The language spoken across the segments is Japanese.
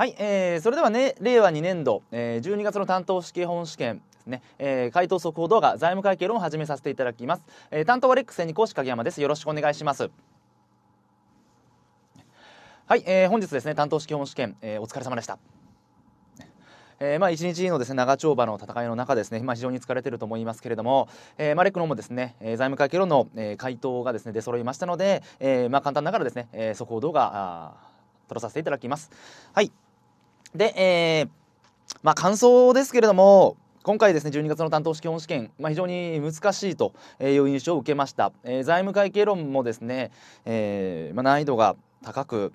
はい、えー、それではね、令和2年度、えー、12月の担当式本試験ですね、えー、回答速報動画、財務会計論を始めさせていただきます。えー、担当はレックス専に講師影山です。よろしくお願いします。はい、えー、本日ですね、担当式本試験、えー、お疲れ様でした。えー、まあ一日のですね長丁場の戦いの中ですね、まあ、非常に疲れてると思いますけれども、えー、まあレックのもですね、えー、財務会計論の、えー、回答がですね出揃いましたので、えー、まあ簡単ながらですね、えー、速報動画あ撮らさせていただきます。はい、で、えー、まあ、感想ですけれども、今回ですね12月の担当基本試験、まあ、非常に難しいという印象を受けました、えー、財務会計論もですね、えー、まあ、難易度が高く、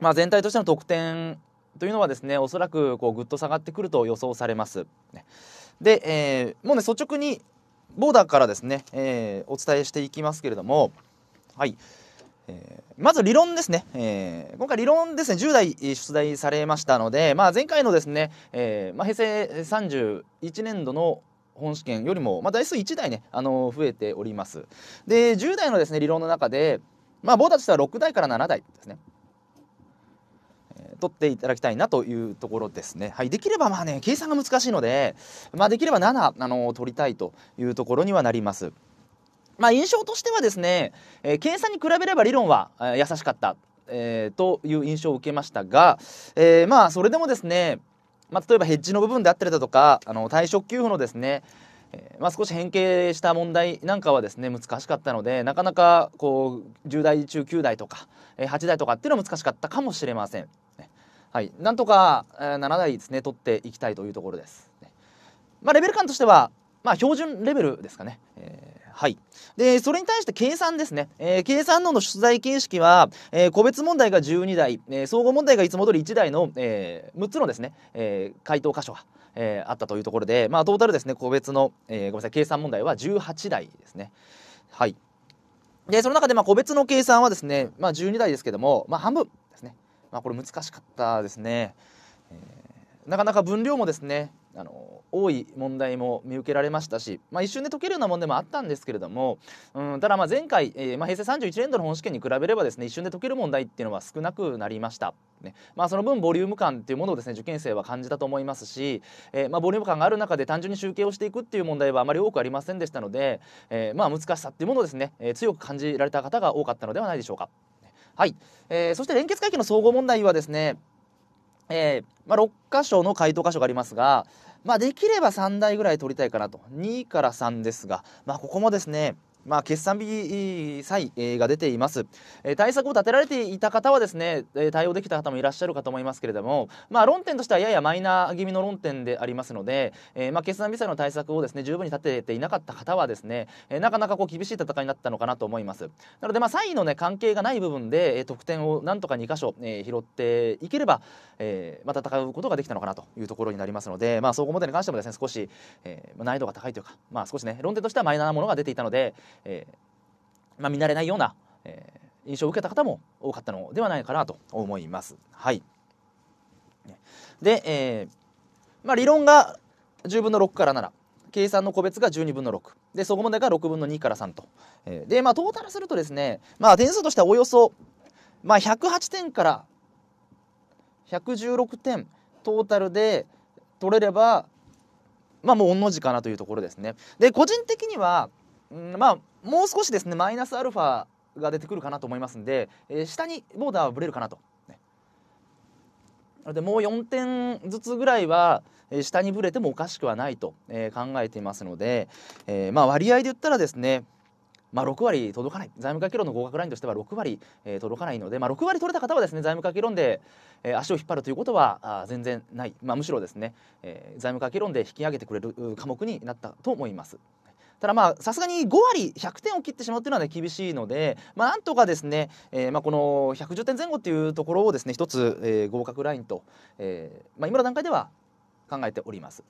まあ、全体としての得点というのはですねおそらくこうぐっと下がってくると予想されますで、えー、もうね率直にボーダーからですね、えお伝えしていきますけれどもはいえー、まず理論ですね、えー、今回理論ですね10代出題されましたので、まあ、前回のですね、えー、まあ、平成31年度の本試験よりも、まあ、台数1台ね、あの増えておりますで10代のですね理論の中で、まあ、棒立ちとは6台から7台ですね取っていただきたいなというところですね。はい、できればまあね計算が難しいので、まあ、できれば7あの取りたいというところにはなります。まあ、印象としてはですね、えー、検査に比べれば理論は、え優しかった、えー、という印象を受けましたが、えー、まあそれでもですね、まあ、例えばヘッジの部分であったりだとかあの退職給付のですね、えまあ、少し変形した問題なんかはですね難しかったのでなかなかこう10代中9代とか、え8代とかっていうのは難しかったかもしれません。はい、なんとか7台ですね取っていきたいというところです。まあ、レベル感としてはまあ、標準レベルですかね。えーはい。で、それに対して計算ですね。えー、計算のの出題形式は、えー、個別問題が12題、えー、総合問題がいつも通り1題の、え6つのですね、え回答箇所が、えあったというところで、まあ、トータルですね、個別の、えごめんなさい、計算問題は18題ですね。はい。で、その中で、まあ個別の計算はですね、まあ、12題ですけども、まあ、半分ですね。まあ、これ難しかったですね。えなかなか分量もですね、あの多い問題も見受けられましたし、まあ、一瞬で解けるような問題もあったんですけれども、うん、ただまあ前回、えー、まあ、平成31年度の本試験に比べればですね一瞬で解ける問題っていうのは少なくなりました。ねまあ、その分ボリューム感っていうものをですね受験生は感じたと思いますし、えー、まあ、ボリューム感がある中で単純に集計をしていくっていう問題はあまり多くありませんでしたので、えー、まあ、難しさっていうものをですね、え強く感じられた方が多かったのではないでしょうか。はい、えー、そして連結会計の総合問題はですねえー、まあ、6箇所の回答箇所がありますが、まあ、できれば3台ぐらい取りたいかなと2から3ですが、まあ、ここもですねまあ、決算日際が出ています、え対策を立てられていた方はですね対応できた方もいらっしゃるかと思いますけれども、まあ、論点としてはややマイナー気味の論点でありますので、えまあ、決算日際の対策をですね十分に立てていなかった方はですね、えなかなかこう厳しい戦いになったのかなと思いますなので、まあ、際の、ね、関係がない部分で、え得点をなんとか2箇所、え拾っていければ、えまあ、戦うことができたのかなというところになりますので、まあ、総合モデルに関してもですね少し、え難易度が高いというか、まあ、少しね論点としてはマイナーなものが出ていたので、えー、まあ、見慣れないような、えー、印象を受けた方も多かったのではないかなと思います。はい、で、えー、まあ、理論が10分の6から7計算の個別が12分の6で総合問題が6分の2から3と、えー、で、まあ、トータルするとですね、まあ、点数としてはおよそ、まあ、108点から116点トータルで取れればまあもう御の字かなというところですね。で個人的にはうんまあもう少しですねマイナスアルファが出てくるかなと思いますんで、えー、下にボーダーはぶれるかなと。ね、でもう4点ずつぐらいは、えー、下にぶれてもおかしくはないと、えー、考えていますので、えー、まあ割合で言ったらですねまあ、6割届かない財務課計論の合格ラインとしては6割、えー、届かないので、まあ、6割取れた方はですね財務課計論で、えー、足を引っ張るということはあ全然ない、まあ、むしろですね、えー、財務課計論で引き上げてくれる科目になったと思います。ただまあさすがに5割100点を切ってしまうというのは、ね、厳しいので、まあ、なんとかですね、えー、まあこの110点前後というところをですね一つ、えー、合格ラインと、えーまあ、今の段階では考えております。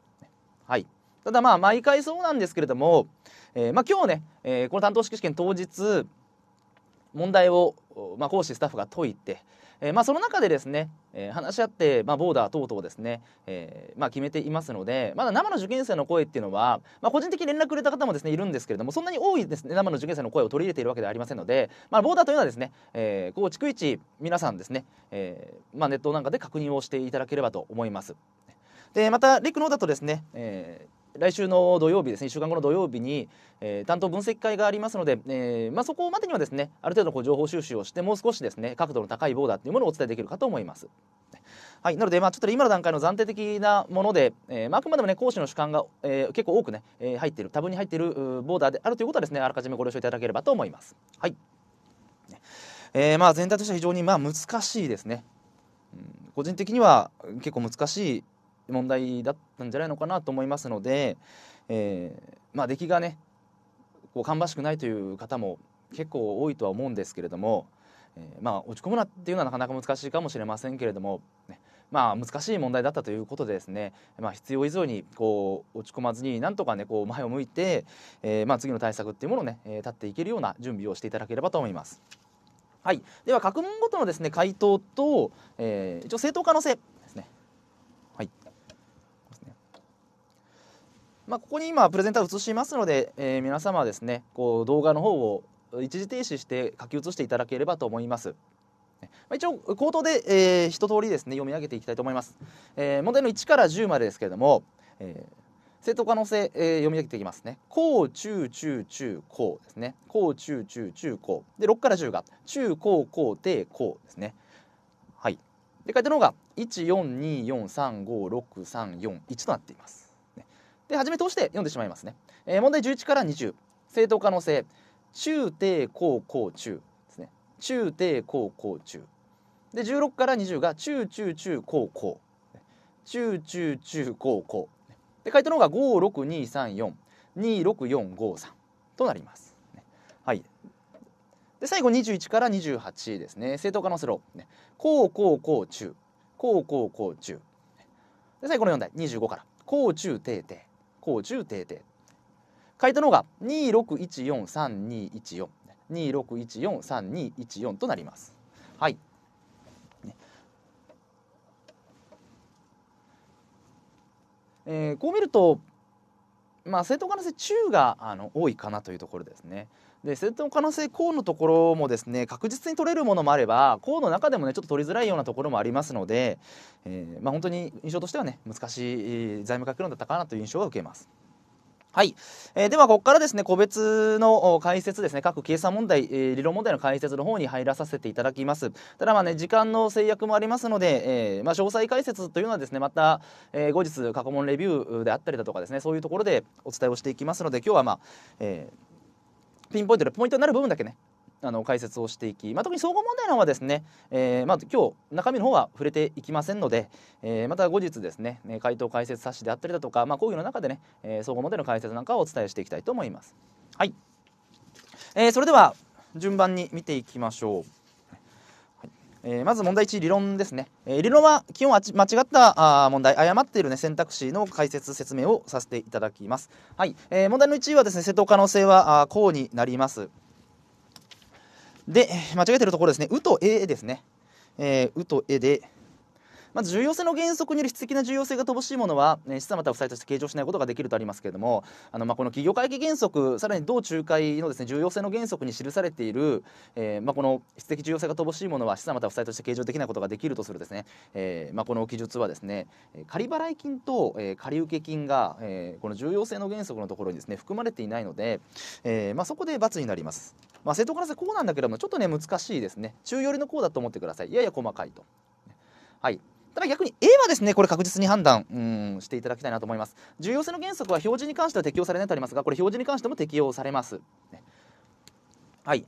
はいただまあ毎回そうなんですけれども、えーまあ、今日ね、えー、この担当式試験当日問題をまあ、講師スタッフが解いて、えー、まあ、その中でですね、えー、話し合って、まあ、ボーダー等々ですね、えー、まあ、決めていますのでまだ生の受験生の声っていうのは、まあ、個人的に連絡くれた方もですねいるんですけれどもそんなに多いですね生の受験生の声を取り入れているわけではありませんので、まあ、ボーダーというのはですね、えー、こう逐一皆さんですね、えーまあ、ネットなんかで確認をしていただければと思います。でまた陸のだとですね、えー来週の土曜日ですね1週間後の土曜日に、えー、担当分析会がありますので、えーまあ、そこまでにはですねある程度こう情報収集をしてもう少しですね角度の高いボーダーというものをお伝えできるかと思います。はい、なので、まあ、ちょっと今の段階の暫定的なもので、えーまあ、あくまでも、ね、講師の主観が、えー、結構多くね、えー、入っている多分に入っているボーダーであるということはですねあらかじめご了承いただければと思います。はい、えー、まあ全体としては非常にまあ難しいですね。個人的には結構難しい問題だったんじゃないのかなと思いますので、えー、まあ、出来がねこう芳しくないという方も結構多いとは思うんですけれども、えー、まあ、落ち込むなっていうのはなかなか難しいかもしれませんけれども、ね、まあ、難しい問題だったということでですね、まあ、必要以上にこう落ち込まずになんとかねこう前を向いて、えー、まあ、次の対策っていうものをね、え立っていけるような準備をしていただければと思います。はい、では各問ごとのですね回答と、えー、一応正当可能性まあ、ここに今プレゼンター映しますので、えー、皆様はですねこう動画の方を一時停止して書き写していただければと思います。まあ、一応口頭で、えー、一通りですね読み上げていきたいと思います。えー、問題の1から10までですけれども、えー、正当可能性、えー、読み上げていきますね。高中中中高ですね。高中中中高で六から十が中高高低高ですね。はい。で書いてるのが一四二四三五六三四一となっています。で初め通して読んでしまいますね、えー、問題11から20正当可能性中低高高中ですね中低高高中で16から20が中中中高高中中中高高で回答の方が5623426453となります、はいで最後21から28ですね正当化のスロー、高こ中高うこ中で最後の4題25から高中低低高中定定書いたのが26143214 26143214となります。はい。えー、こう見ると、まあ、正当化の中があの多いかなというところですね。でそれの可能性項のところもですね確実に取れるものもあれば項の中でもねちょっと取りづらいようなところもありますので、えー、まあ、本当に印象としてはね難しい財務各論だったかなという印象は受けます。はい、えー、ではここからですね個別の解説ですね各計算問題、えー、理論問題の解説の方に入らさせていただきますただまあね時間の制約もありますので、えー、まあ、詳細解説というのはですねまた、え後日過去問レビューであったりだとかですねそういうところでお伝えをしていきますので今日はまあ、えーピンポイントでポイントになる部分だけねあの解説をしていき、まあ、特に総合問題の方はですね、えー、まあ、今日中身の方は触れていきませんので、えー、また後日ですね回答解説冊子であったりだとか、まあ、講義の中でね、えー、総合問題の解説なんかをお伝えしていきたいと思います。はい、えー、それでは順番に見ていきましょう。えー、まず問題1理論ですね、えー、理論は基本間違ったあ問題誤っている、ね、選択肢の解説説明をさせていただきます、はいえー、問題の1はですね正当可能性はあこうになりますで間違えてるところですね「う」と「え」ですね「えー、う」と「え」で「まず重要性の原則による質的な重要性が乏しいものは、ね、資産または負債として計上しないことができるとありますけれどもあの、まあ、この企業会計原則さらに同仲介のです、ね、重要性の原則に記されている、えーまあ、この質的重要性が乏しいものは資産または負債として計上できないことができるとするですね、えーまあ、この記述はですね仮払い金と、えー、仮受金が、えー、この重要性の原則のところにですね含まれていないので、えーまあ、そこで×になります。まあ、正当化のこうなんだけれどもちょっとね難しいですね中寄りのこうだと思ってくださいやや細かいと。はいただ逆に A はですねこれ確実に判断、うん、していただきたいなと思います重要性の原則は表示に関しては適用されないとありますがこれ表示に関しても適用されます、ね、はい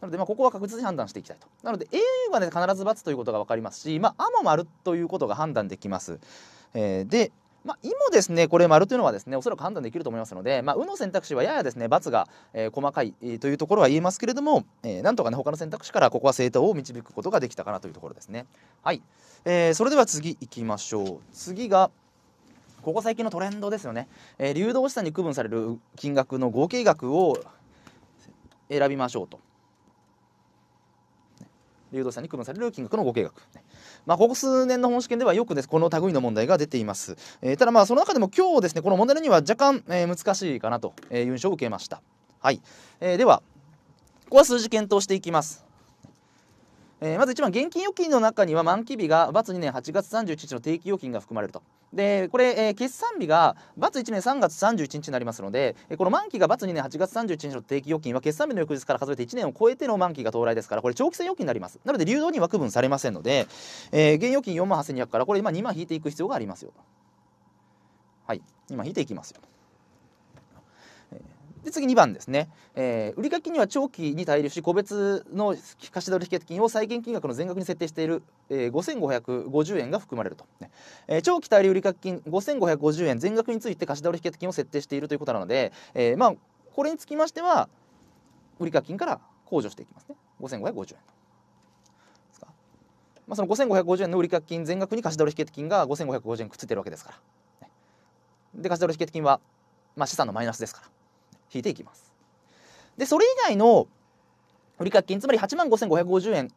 なので、まあ、ここは確実に判断していきたいと。なので、A はね、必ず×ということが分かりますし、まあ、あも丸ということが判断できます。えー、で、まあ、今ですねこれ丸というのはですねおそらく判断できると思いますので、まあ、うの選択肢はややですね×が、えー、細かい、えというところは言えますけれども、えー、なんとかね他の選択肢からここは正答を導くことができたかなというところですね。はい、えー、それでは次いきましょう次がここ最近のトレンドですよね、えー、流動資産に区分される金額の合計額を選びましょうと流動資産に区分される金額の合計額、まあ、ここ数年の本試験ではよくですこの類の問題が出ています、えー、ただまあその中でも今日ですねこの問題には若干、えー、難しいかなという印象を受けましたはい、えー、ではここは数字検討していきますえまず1番現金預金の中には満期日が ×2 年8月31日の定期預金が含まれるとでこれ、えー、決算日が× 1年3月31日になりますのでこの満期が× 2年8月31日の定期預金は決算日の翌日から数えて1年を超えての満期が到来ですからこれ長期戦預金になりますなので流動には区分されませんので、えー、現預金4万8200からこれ今2万引いていく必要がありますよはい今引いていきますよで次2番ですね、えー、売掛金には長期に滞留し個別の貸し取引金を債現金額の全額に設定している、えー、5550円が含まれると、ねえー、長期滞留売掛金5550円全額について貸し取引金を設定しているということなので、えー、まあこれにつきましては売掛金から控除していきますね5550円まあ、その5550円の売掛金全額に貸し取引金が5550円くっついてるわけですから、ね、で貸し取引金は、まあ、資産のマイナスですから引いていきます。でそれ以外の売掛金つまり8万5550円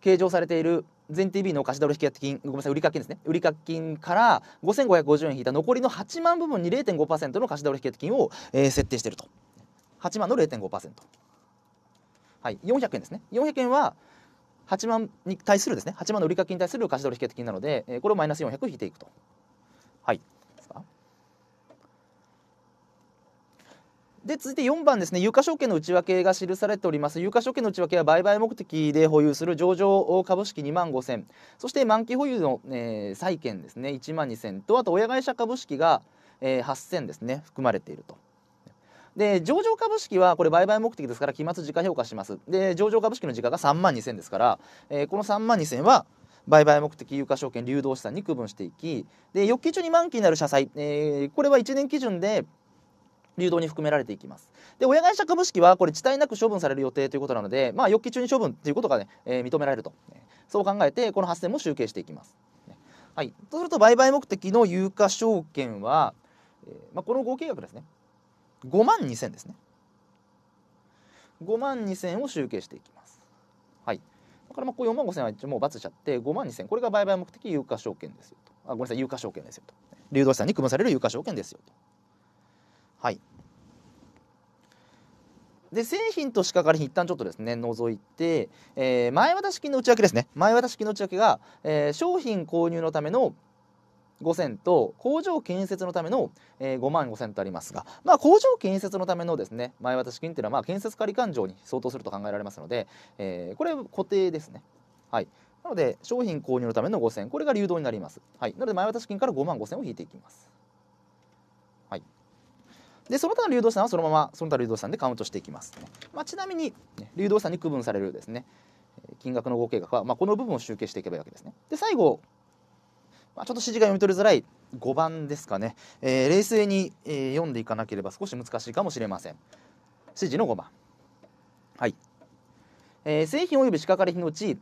計上されている全 TB の貸し倒れ引当金ごめんなさい売掛金ですね売掛金から5550円引いた残りの8万部分に0.5%の貸し倒れ引当金を、えー、設定していると8万の0.5%はい400円ですね400円は8万に対するですね8万の売掛金に対する貸し倒れ引当金なので、えー、これをマイナス400引いていくとはいで続いて4番ですね有価証券の内訳が記されております有価証券の内訳は売買目的で保有する上場株式2万5000そして満期保有の、えー、債券ですね1万2000とあと親会社株式が、えー、8000ですね含まれていると。で上場株式はこれ売買目的ですから期末時価評価しますで上場株式の時価が3万2000ですから、えー、この3万2000は売買目的有価証券流動資産に区分していきで翌期中に満期になる社債、えー、これは1年基準で流動に含められていきます。で、親会社株式はこれ、遅滞なく処分される予定ということなので、まあ、4期中に処分ということがね、えー、認められると。そう考えて、この8000も集計していきます。はい、うすると、売買目的の有価証券は、えー、まあ、この合計額ですね。5万2000ですね。5万2000を集計していきます。はい。だからまあこう4万5000は一応もう罰しちゃって5万2000これが売買目的有価証券ですよとあごめんなさい有価証券ですよと流動資産に組まされる有価証券ですよとはい。で製品と仕掛かりに一旦ちょっとですね除いて、えー、前渡し金の内訳ですね前渡し金の内訳が、えー、商品購入のための5000と工場建設のための、えー、5万5000とありますが、まあ、工場建設のためのですね前渡し金というのはまあ建設仮勘定に相当すると考えられますので、えー、これ固定ですね。はいなので商品購入のための5000これが流動になります。はい、なので前渡し金から5万5000を引いていきます。でその他の流動資産はそのままその他流動資産でカウントしていきます、ね、まあ、ちなみに、ね、流動資産に区分されるですね金額の合計額は、まあ、この部分を集計していけばいいわけですねで最後、まあ、ちょっと指示が読み取りづらい5番ですかね、えー、冷静に、えー、読んでいかなければ少し難しいかもしれません指示の5番はい、えー、製品及び仕掛かり品のうち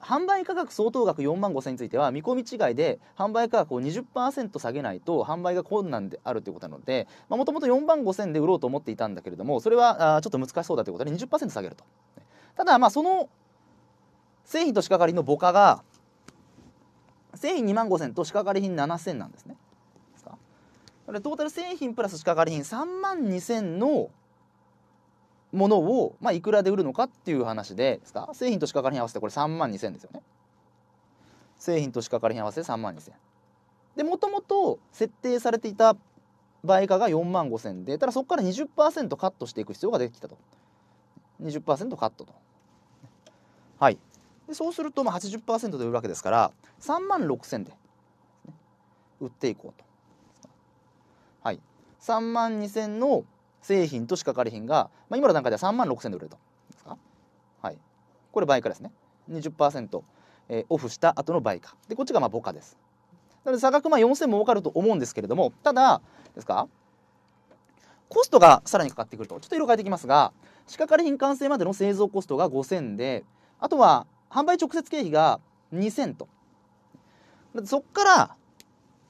販売価格相当額4万5000については見込み違いで販売価格を20%下げないと販売が困難であるということなのでもともと4万5000で売ろうと思っていたんだけれどもそれはちょっと難しそうだということで20%下げるとただまあその製品と仕掛かりの母価が製品2万5000と仕掛かり品7000なんですねトータル製品プラス仕掛かり品3万2000のものを、まあ、いくらで売るのかっていう話で製品と仕掛かりに合わせてこれ3万2000ですよね製品と仕掛かりに合わせて3万2000でもともと設定されていた売価が4万5000でただそこから20%カットしていく必要が出てきたと20%カットとはいでそうするとまあ80%で売るわけですから3万6000で売っていこうとはい3万2000の製品と仕掛かり品が、まあ、今の段階では3万6000で売れるとですか、はい、これ倍価ですね20%、えー、オフした後の倍価でこっちがまあ母価ですなので差額まあ4000も儲かると思うんですけれどもただですかコストがさらにかかってくるとちょっと色変えていきますが仕掛かり品完成までの製造コストが5000であとは販売直接経費が2000とそこから、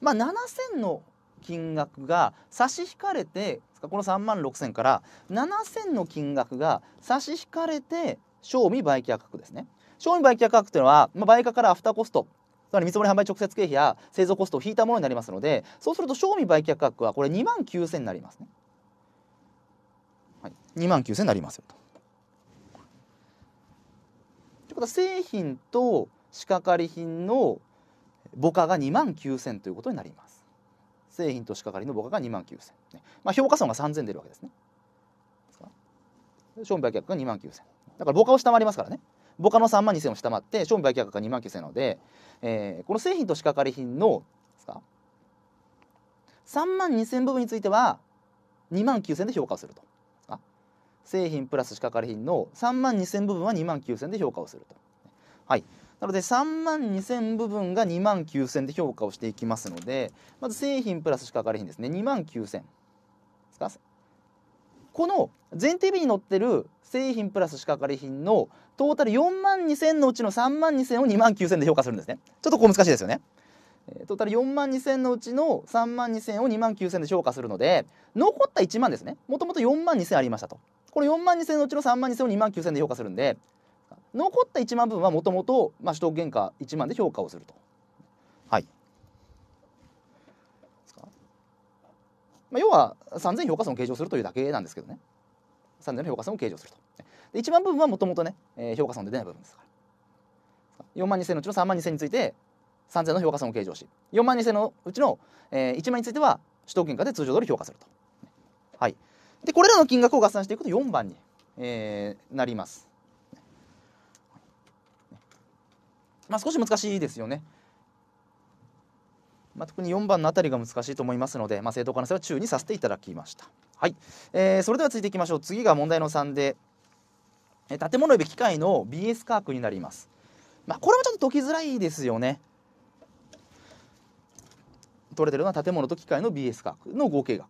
まあ、7000の金額が差し引かれてですかこの3万6,000から7,000の金額が差し引かれて賞味売却価格ですね賞味売却価格というのは、まあ、売価からアフターコストつまり見積もり販売直接経費や製造コストを引いたものになりますのでそうすると賞味売却価格はこれ2万9,000になりますね、はい、2万9,000になりますよと。ということは製品と仕掛かり品の母価が2万9,000ということになります。製品投かりの母価が2万9000、ねまあ、評価損が3000出るわけですね商品売却が2万9000だから母価を下回りますからね母価の3万2000を下回って商品売却が2万9000なので、えー、この製品と掛かり品のですか3万2000部分については2万9000で評価をすると製品プラス仕掛かり品の3万2000部分は2万9000で評価をすると。はいなので3万2000部分が2万9000で評価をしていきますので、まず製品プラスしかかれ品ですね。2万9000ですかこの前提日に載ってる製品プラス仕掛かり品のトータル4万2000のうちの3万2000を2万9000で評価するんですね。ちょっとここ難しいですよね。トータル4万2000のうちの3万2000を2万9000で評価するので残った1万ですねもともと4万2000ありましたとこの4万2000のうちの3万2000を2万9000で評価するんで残った1万分はもともと取得原価1万で評価をすると。はいまあ、要は3000評価損を計上するというだけなんですけどね3000の評価損を計上すると。で1万分はもともとね、えー、評価損で出ない部分ですから。4万2000のうちの3万2000について3000の評価損を計上し4万2000のうちの、えー、1万については取得原価で通常通り評価すると。はい、でこれらの金額を合算していくと4番に、えー、なります。まあ、少し難しいですよね。まあ、特に4番の辺りが難しいと思いますので、まあ、正当可能性は注意にさせていただきました。はい、えー、それでは続いていきましょう次が問題の3で、えー、建物及び機械の BS 価格になります。まあ、これもちょっと解きづらいですよね。取れてるのは建物と機械の BS 価格の合計額。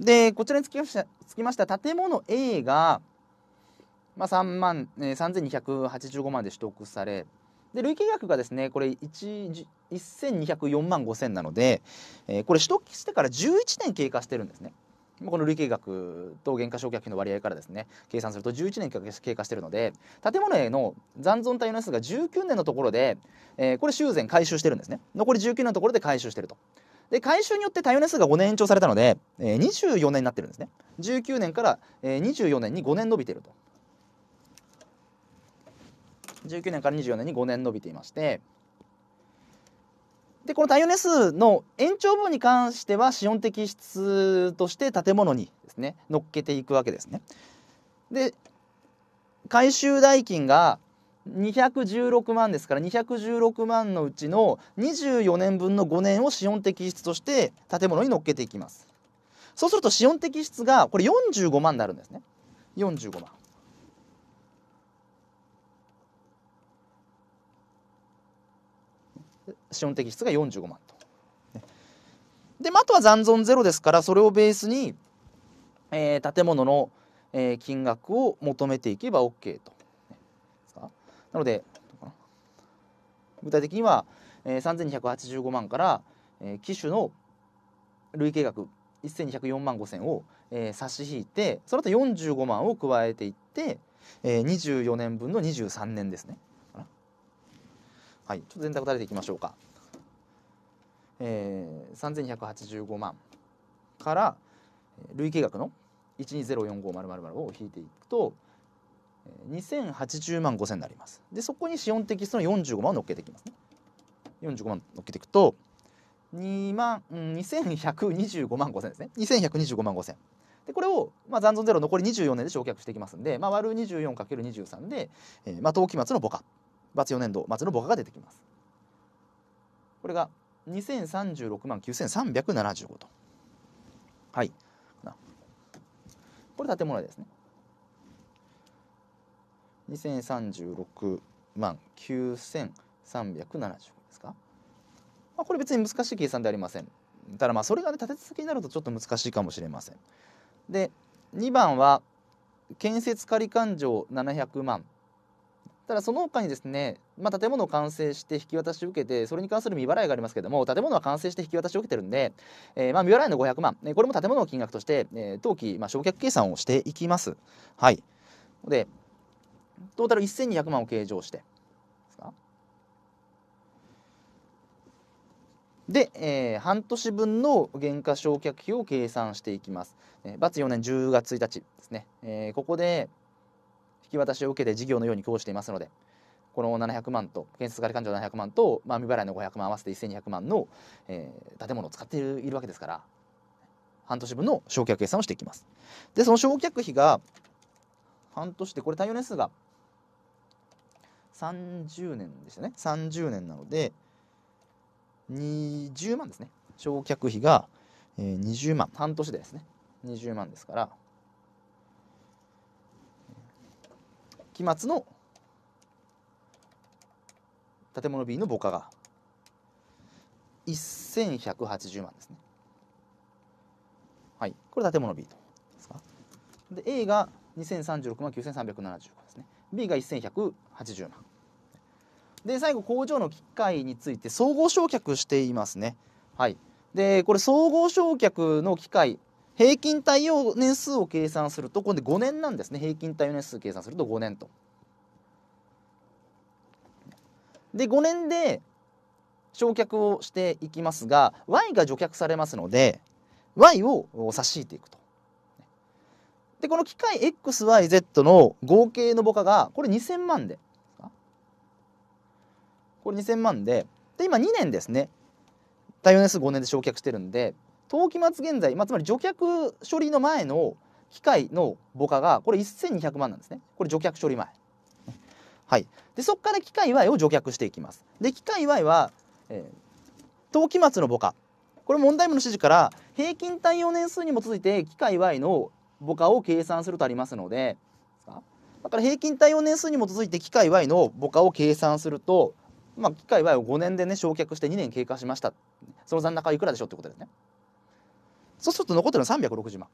でこちらにつきましたつきました建物 A が、まあ、3万、3285万で取得されで累計額がですねこれ1204万5000なので、えー、これ取得してから11年経過してるんですね。この累計額と減価償却費の割合からですね計算すると11年経過しているので建物への残存対の数が19年のところで、えー、これ修繕回収してるんですね残り19年のところで回収してるとで改修によって耐用年数が5年延長されたので、えー、24年になってるんですね19年から、えー、24年に5年伸びてると19年から24年に5年伸びていましてでこの耐用年数の延長分に関しては資本的質として建物にですね乗っけていくわけですね。で改修代金が216万ですから216万のうちの24年分の5年を資本的質として建物に乗っけていきますそうすると資本的質がこれ45万になるんですね45万資本的質が45万とで、まあ、あとは残存ゼロですからそれをベースに、えー、建物の、えー、金額を求めていけば OK となので具体的には、えー、3285万から、えー、機種の累計額1204万5000を、えー、差し引いてその後45万を加えていって、えー、24年分の23年ですね。はい、ちょっと全体を垂れていきましょうか。えー、3285万から累計額の12045000を引いていくと、2080万5000になりますでそこに資本テキストの45万を乗っけていきますね45万乗っけていくと2万、2125万5000ですね2125万5000でこれを、まあ、残存ゼロ残り24年で償却していきますんで、まあ、割る 24×23 で、えーまあ、冬期末の母価罰4年度末の母価が出てきますこれが2036万9375とはいこれ建物ですね2036万9375ですか、まあ、これ別に難しい計算でありませんただまあそれがね立て続けになるとちょっと難しいかもしれませんで2番は建設仮勘定700万ただその他にですね、まあ、建物を完成して引き渡しを受けてそれに関する未払いがありますけども建物は完成して引き渡しを受けてるんで、えー、まあ未払いの500万これも建物の金額として、えー、当期、まあ、償却計算をしていきます。はい、でトータル1200万を計上してで、えー、半年分の減価償却費を計算していきます。えー、4年10月1日ですね、えー、ここで引き渡しを受けて事業のように講していますので、この700万と、建設仮勘定700万と、まあ、未払いの500万合わせて1200万の、えー、建物を使っているいるわけですから、半年分の償却計算をしていきます。で、その償却費が、半年で、これ対応年数が30年でしたね30年なので20万ですね償却費が20万半年でですね20万ですから期末の建物 B の母価が1180万ですねはいこれ建物 B とですかで A が2036万9375ですね B が1180万で最後工場の機械について総合焼却していますねはいでこれ総合焼却の機械平均耐用年数を計算すると今度5年なんですね平均耐用年数計算すると5年とで5年で焼却をしていきますが Y が除却されますので Y を差し引いていくと。でこの機械 XYZ の合計の母価がこれ2000万でこれ2000万でで今2年ですね耐用年数5年で償却してるんで冬期末現在、まあ、つまり除却処理の前の機械の母価がこれ1200万なんですねこれ除却処理前。はい、でそこから機械 Y を除却していきます。で機械 Y は、えー、冬期末の母価これ問題文の指示から平均耐用年数に基づいて機械 Y の母価を計算するとありますのでだから平均耐用年数に基づいて機械 Y の母価を計算するとまあ、機械は5年でね焼却して2年経過しましたその残高はいくらでしょうってことですねそうすると残ってるのは360万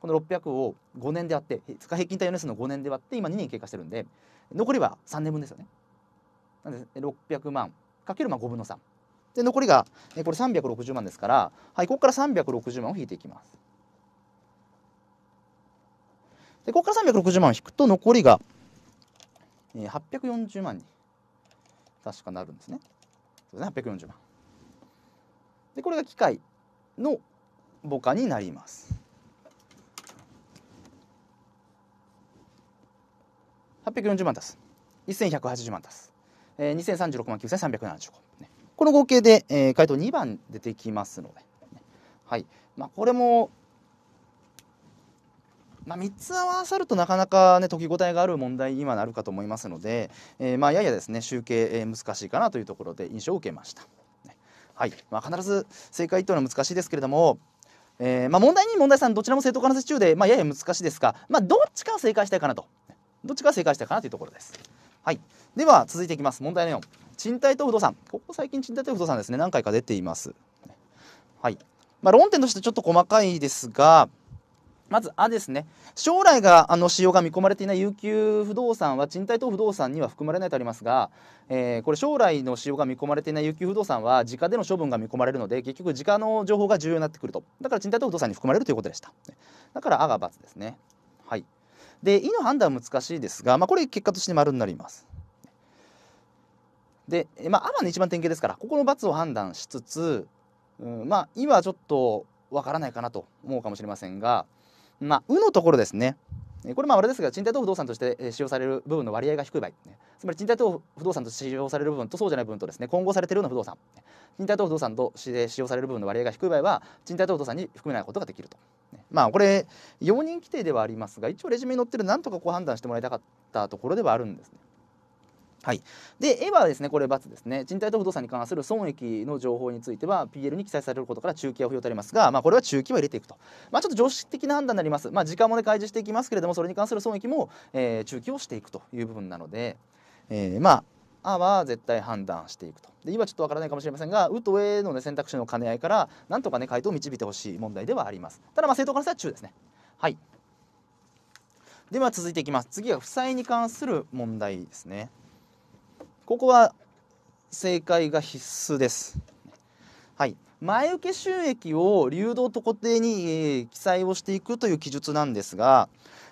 この600を5年で割って使平均対応年数の5年で割って今2年経過してるんで残りは3年分ですよねなので600万かけるまあ5分の3で残りがこれ360万ですからはいここから360万を引いていきますでここから360万を引くと残りが840万に確かなるんですね。そうですね840万。でこれが機械の母価になります。840万足す1180万足す、えー、2036万9375、ね、この合計で、えー、回答2番出てきますので、はいまあ、これもまあ、3つ合わさるとなかなか、ね、解き応えがある問題にはなるかと思いますので、えー、まあややですね集計、えー、難しいかなというところで印象を受けました。はいまあ、必ず正解というのは難しいですけれども、えー、まあ、問題2問題3どちらも正当化の接中で、まあ、やや難しいですが、まどっちかは正解したいかなとどっちか正解したいかなというところです。はい、では続いていきます問題4賃貸と不動産ここ最近賃貸と不動産ですね何回か出ています。はいま論点としてちょっと細かいですがまず、あですね。将来が、あの、使用が見込まれていない有給不動産は、賃貸等不動産には含まれないとありますが、えー、これ、将来の使用が見込まれていない有給不動産は、時価での処分が見込まれるので、結局、時間の情報が重要になってくると。だから、賃貸等不動産に含まれるということでした。だから、あが×ですね。はい。で、いの判断は難しいですが、まあ、これ、結果として丸になります。で、まあ、あの一番典型ですから、ここの×を判断しつつ、うん、まあ、今はちょっとわからないかなと思うかもしれませんが、まあ、うのところですね。これまああれですが賃貸と不動産として使用される部分の割合が低い場合、ね、つまり賃貸と不動産として使用される部分とそうじゃない部分とですね混合されているような不動産賃貸と不動産として使用される部分の割合が低い場合は賃貸と不動産に含めないことができると、ね、まあこれ容認規定ではありますが一応レジュメに載ってるなんとかこう判断してもらいたかったところではあるんですね。はい、で、A はですね、これ×ですね、賃貸と不動産に関する損益の情報については、PL に記載されることから中期は要とありますが、まあ、これは中期は入れていくと、まあ、ちょっと常識的な判断になります、まあ、時間も、ね、開示していきますけれども、それに関する損益も、えー、中期をしていくという部分なので、えー、まあ、A は絶対判断していくと。で、今ちょっとわからないかもしれませんが、うとえの、ね、選択肢の兼ね合いから、なんとかね、回答を導いてほしい問題ではあります。ただ、まあ、正当化の際は中ですね。はい。では続いていきます。次は負債に関する問題ですね。ここは正解が必須です。はい、前受収益を流動と固定に、えー、記載をしていくという記述なんですが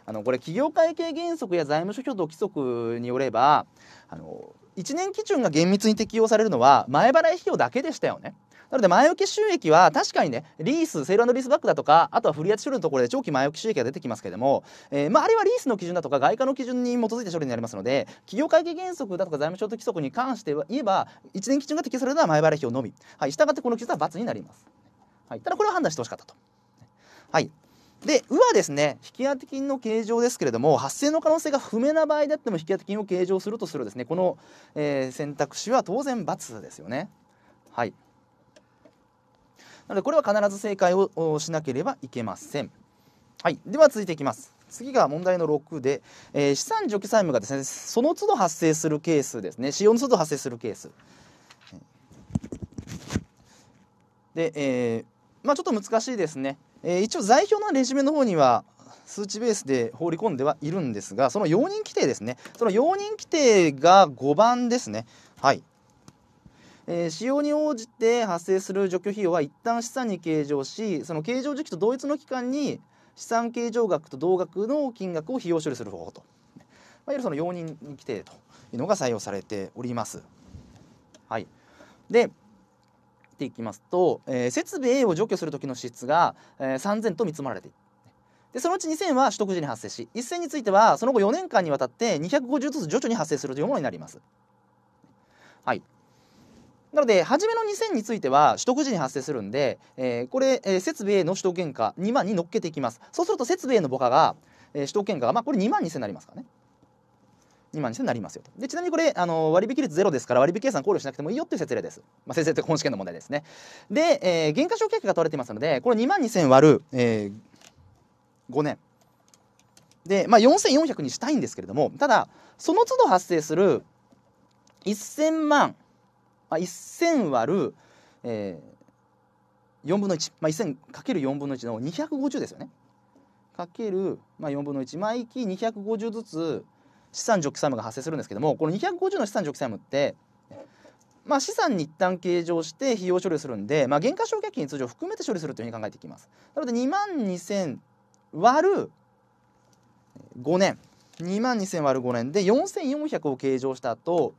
あのこれ企業会計原則や財務諸表と規則によればあの1年基準が厳密に適用されるのは前払い費用だけでしたよね。なので前置き収益は確かにねリースセールリースバックだとかあとはフリアチ処理のところで長期前置き収益が出てきますけれども、えー、まあ、あれはリースの基準だとか外貨の基準に基づいた処理になりますので企業会計原則だとか財務省的規則に関しては言えば1年基準が適用されるのは前払い費のみ、はい、したがってこの基準は×になります、はい、ただこれは判断してほしかったと。はいで、うはですね、引当金の計上ですけれども、発生の可能性が不明な場合であっても、引当金を計上するとするですね、この、えー、選択肢は当然×ですよね。はい。なのでこれは必ず正解をしなければいけません。はい、では続いていきます。次が問題の6で、えー、資産除去債務がですねその都度発生するケースですね使用の都度発生するケース。で、えー、まあ、ちょっと難しいですね。えー、一応財表のレジュメの方には数値ベースで放り込んではいるんですがその容認規定ですねその容認規定が5番ですねはいえー、使用に応じて発生する除去費用は一旦資産に計上しその計上時期と同一の期間に資産計上額と同額の金額を費用処理する方法と、まあ、いわゆるその容認規定というのが採用されております。はい、でていきますと、えー、設備 A を除去するときの支出が、えー、3000と見積もられている。でそのうち2000は取得時に発生し1000についてはその後4年間にわたって250ずつ徐々に発生するというものになります。はい、なので初めの2000については取得時に発生するんで、えー、これ、えー、設備への取得原価2万に乗っけていきますそうすると設備への母価が、えー、取得原価が、まあ、これ2万2000になりますからね2万2000になりますよでちなみにこれあの割引率ゼロですから割引計算考慮しなくてもいいよっていう説例です、まあ、先生って本試験の問題ですねで、えー、減価償却が取れてますのでこれ2万2000割る、えー、5年で、まあ、4400にしたいんですけれどもただその都度発生する1000万まあ、1,000割る、えー、4分の1、まあ、1,000×4 分の1の250ですよね。かける、まあ、4分の1毎期250ずつ資産除記債務が発生するんですけどもこの250の資産除記債務って、まあ、資産に一旦計上して費用処理するんで、まあ、減価償却金通常含めて処理するというふうに考えていきます。なので2万2000割る5年2万2000割る5年で4400を計上した後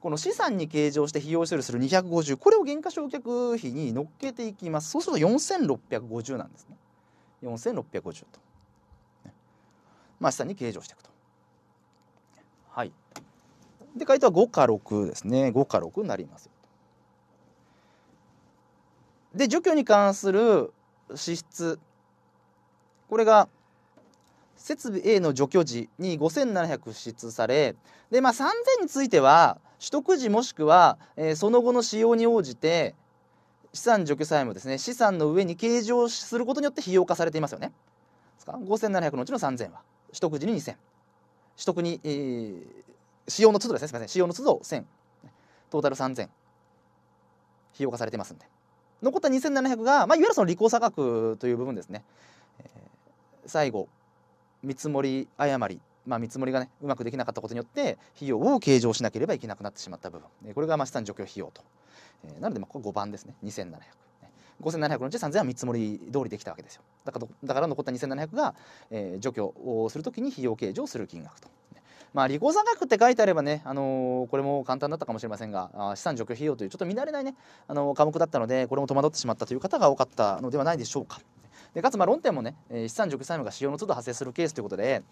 この資産に計上して費用処理する250これを減価償却費に乗っけていきますそうすると4650なんですね4650と、まあ、資産に計上していくとはいで回答は5か6ですね5か6になりますで除去に関する支出これが設備 A の除去時に5700支出されで、まあ、3000については取得時もしくは、えー、その後の使用に応じて資産除去債務ですね資産の上に計上することによって費用化されていますよねですか5700のうちの3000は取得時に2000取得に、えー、使用の都度ですねすみません使用の都度1000トータル3000費用化されてますんで残った2700が、まあ、いわゆるその履行差額という部分ですね、えー、最後見積もり誤りまあ、見積もりがねうまくできなかったことによって費用を計上しなければいけなくなってしまった部分これがま資産除去費用と、えー、なのでまあここ5番ですね2700。5700のうち3000は見積もり通りできたわけですよだからだから残った2700が、えー、除去をするときに費用計上する金額とまあ、利口座額って書いてあればね、あのー、これも簡単だったかもしれませんが資産除去費用というちょっと見慣れないね、あのー、科目だったのでこれも戸惑ってしまったという方が多かったのではないでしょうか。でかつまあ論点もね資産熟債務が使用の都度発生するケースということで、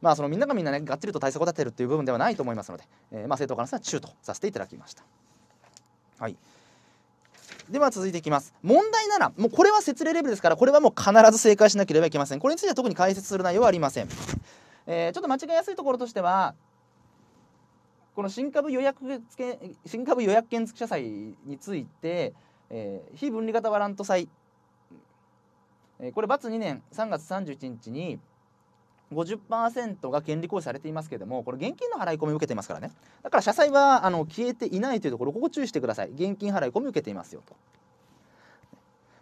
まあ、そのみんながみんなねがっちりと対策を立てるという部分ではないと思いますので、えー、まあ政党からさ中とさせていただきました。はいでは続いていきます問題ならもうこれは説明レベルですからこれはもう必ず正解しなければいけませんこれについては特に解説する内容はありません、えー、ちょっと間違えやすいところとしてはこの新株予約付新株予約券付き社債について、えー、非分離型ワラント債えこれバツ2年3月31日に50%が権利行使されていますけどもこれ現金の払い込みを受けていますからねだから社債はあの消えていないというところここ注意してください現金払い込みを受けていますよと。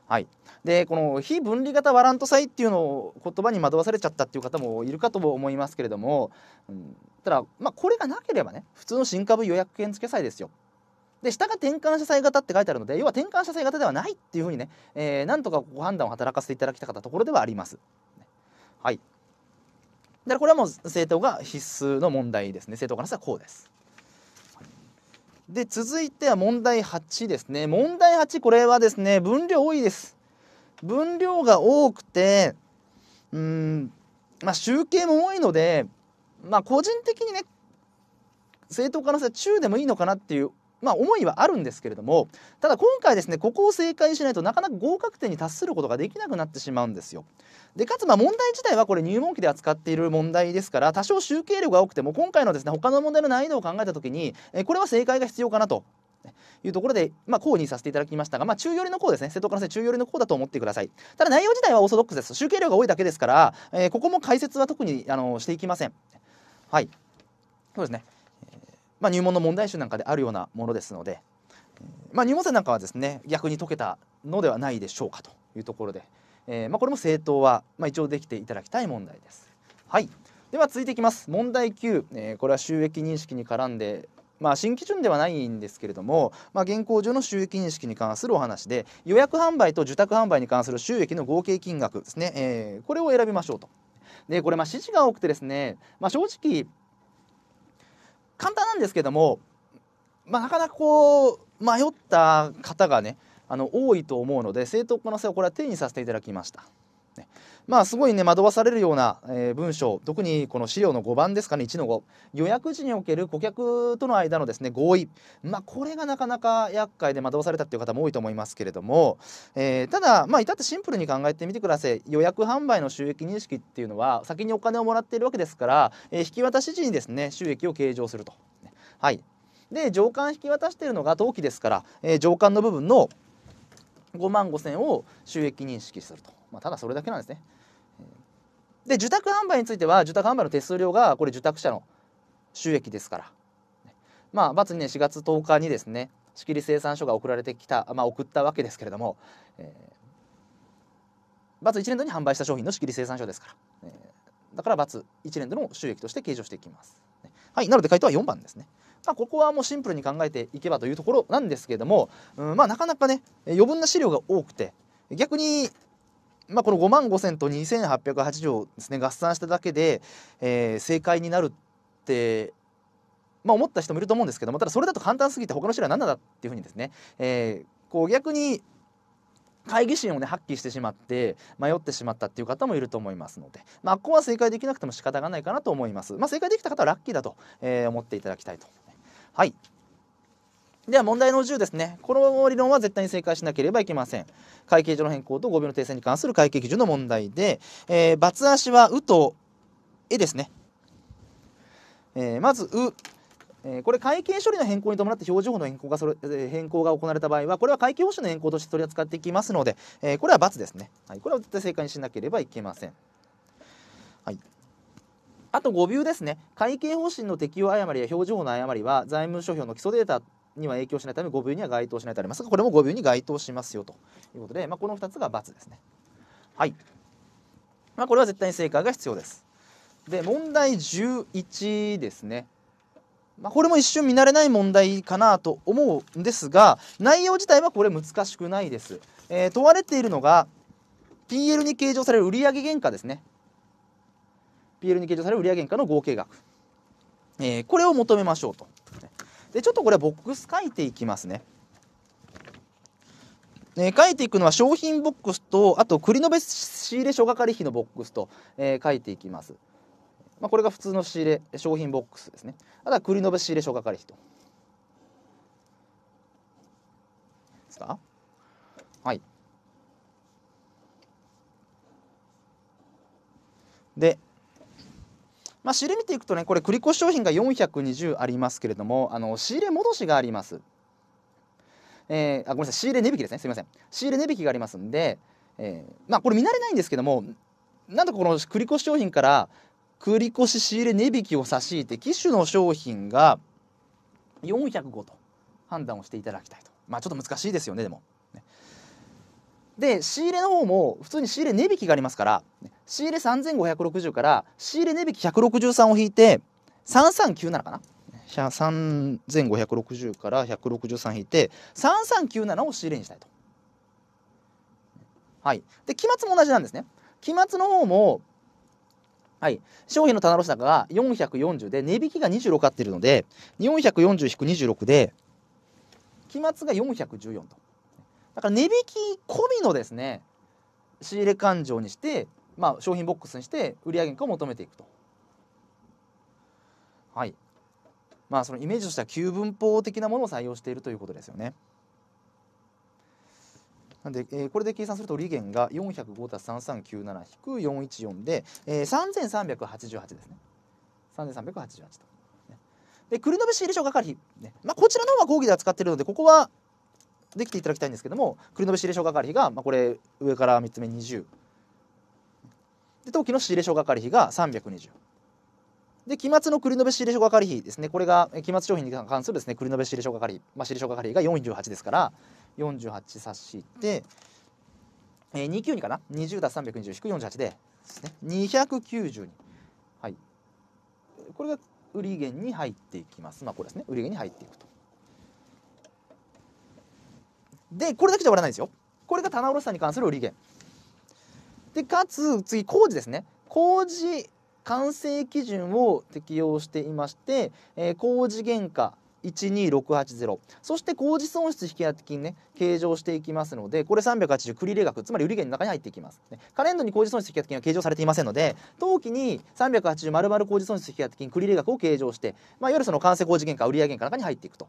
はい、でこの非分離型ワラント債っていうのを言葉に惑わされちゃったっていう方もいるかと思いますけれども、うん、ただ、まあ、これがなければね普通の新株予約券付け債ですよで下が転換車載型って書いてあるので要は転換車載型ではないっていうふうにね、えー、なんとかご判断を働かせていただきたかったところではあります。はい、だからこれはもう政党が必須の問題ですね政党からしたらこうです。で続いては問題8ですね問題8これはですね分量多いです分量が多くてうんまあ集計も多いのでまあ個人的にね政党からしたら中でもいいのかなっていうまあ、思いはあるんですけれどもただ今回ですねここを正解しないとなかなか合格点に達することができなくなってしまうんですよ。でかつま問題自体はこれ入門期で扱っている問題ですから多少集計量が多くても今回のですね他の問題の難易度を考えた時にこれは正解が必要かなというところで、まあ、項にさせていただきましたが、まあ、中寄りの項ですね、瀬戸可能性中寄りの項だと思ってください。ただ内容自体はオーソドックスです。集計量が多いだけですから、えー、ここも解説は特にあのしていきません。はい。そうですね。まあ、入門の問題集なんかであるようなものですので、まあ、入門生なんかはですね逆に解けたのではないでしょうかというところで、えー、まあ、これも正答は、まあ、一応できていただきたい問題です。はいでは続いていきます問題9、えー、これは収益認識に絡んでまあ、新基準ではないんですけれども、まあ、現行上の収益認識に関するお話で予約販売と受託販売に関する収益の合計金額ですね、えー、これを選びましょうと。でこれまあ指示が多くてですね、まあ、正直簡単なんですけども、まあ、なかなかこう迷った方がねあの多いと思うので正当化の性をこれは手にさせていただきました。まあすごいね惑わされるような、えー、文章特にこの資料の5番ですかね1の5予約時における顧客との間のですね合意まあこれがなかなか厄介で惑わされたっていう方も多いと思いますけれども、えー、ただまあ至ってシンプルに考えてみてください予約販売の収益認識っていうのは先にお金をもらっているわけですから、えー、引き渡し時にですね収益を計上すると。はい、で上官引き渡しているのが当期ですから、えー、上官の部分の5万5千を収益認識すると、まあ、ただそれだけなんですね。で受託販売については受託販売の手数料がこれ受託者の収益ですから、まあ、罰にね4月10日にですね仕切り生算書が送られてきた、まあ、送ったわけですけれども、えー、罰1年度に販売した商品の仕切り生算書ですから、えー、だから罰1年度の収益として計上していきます。はい、なので回答は4番ですね。まあ、ここはもうシンプルに考えていけばというところなんですけれども、うんまあ、なかなかね余分な資料が多くて逆にまあ、この5万5,000と2,880をですね合算しただけで、えー、正解になるって、まあ、思った人もいると思うんですけどもただそれだと簡単すぎて他の人は何なんだっていうふうにですね、えー、こう逆に懐疑心をね発揮してしまって迷ってしまったっていう方もいると思いますので、まあ、ここは正解できなくても仕方がないかなと思います。まあ、正解できた方はラッキーだと、えー、思っていただきたいと。はいでは問題の10ですね。この理論は絶対に正解しなければいけません。会計上の変更と5秒の訂正に関する会計基準の問題で、えー、バツ足は「う」と「え」ですね。えー、まず「う」えー、これ会計処理の変更に伴って表示法の変更がそれ、えー、変更が行われた場合はこれは会計報酬の変更として取り扱っていきますので、えー、これは×ですね、はい、これは絶対正解にしなければいけません、はい、あと5秒ですね会計方針の適用誤りや表示法の誤りは財務諸表の基礎データには影響しないため5分には該当しないとありますがこれも5分に該当しますよということで、まあ、この2つが×ですね。はい、まあ、これは絶対に正解が必要です。で問題11ですね。まあ、これも一瞬見慣れない問題かなと思うんですが内容自体はこれ難しくないです、えー、問われているのが PL に計上される売上原価ですね PL に計上される売上原価の合計額、えー、これを求めましょうとでちょっとこれボックス書いていきますね。えー、書いていくのは商品ボックスとあと栗の別仕入れ諸係費のボックスと、えー、書いていきます。まあ、これが普通の仕入れ商品ボックスですね。あとは栗の別仕入れ諸係費と。ですかはい。で、まあ、仕入れ見ていくとねこれ繰越商品が420ありますけれどもあの仕入れ戻しがあります、えー、あごめんなさい仕入れ値引きですねすいません仕入れ値引きがありますんで、えー、まあこれ見慣れないんですけどもなんとこの繰越商品から繰越仕入れ値引きを差し引いて機種の商品が405と判断をしていただきたいとまあちょっと難しいですよねでもね。で仕入れの方も普通に仕入れ値引きがありますから仕入れ3560から仕入れ値引き163を引いて3397かな3560から163引いて3397を仕入れにしたいと。はい、で期末も同じなんですね。期末の方もはい、商品の棚卸高が440で値引きが26あっているので440-26で期末が414とだから値引き込みのですね仕入れ勘定にして、まあ、商品ボックスにして売上価を求めていくと。はいまあ、そのイメージとしては旧文法的なものを採用しているということですよね。なんで、えー、これで計算すると利源が 405+3397-414 で、えー、3388ですね。3388と。で、繰延べ仕入れ書係費、ねまあ、こちらの方は合議では使っているので、ここはできていただきたいんですけども繰り延べ仕入れ小掛かり費が、まあ、これ上から3つ目20で当期の仕入れ小掛かり費が320で期末の繰り延べ仕入れ小掛かり費ですねこれが期末商品に関するですね繰り延べ仕入れ小掛かり、まあ、仕入れ小掛かりが48ですから48差して、えー、292かな20だ320引く48でですね292はいこれが売り減に入っていきますまあこれですね売り減に入っていくとでこれだけじゃ終わらないですよこれが棚卸さんに関する売り減でかつ次工事ですね工事完成基準を適用していまして、えー、工事原価12680そして工事損失引当金ね計上していきますのでこれ380繰り入れ額つまり売り減の中に入っていきます、ね、カレンドに工事損失引当金は計上されていませんので当期に380丸々工事損失引当金繰り入れ額を計上して、まあ、いわゆるその完成工事原価売上原価の中に入っていくと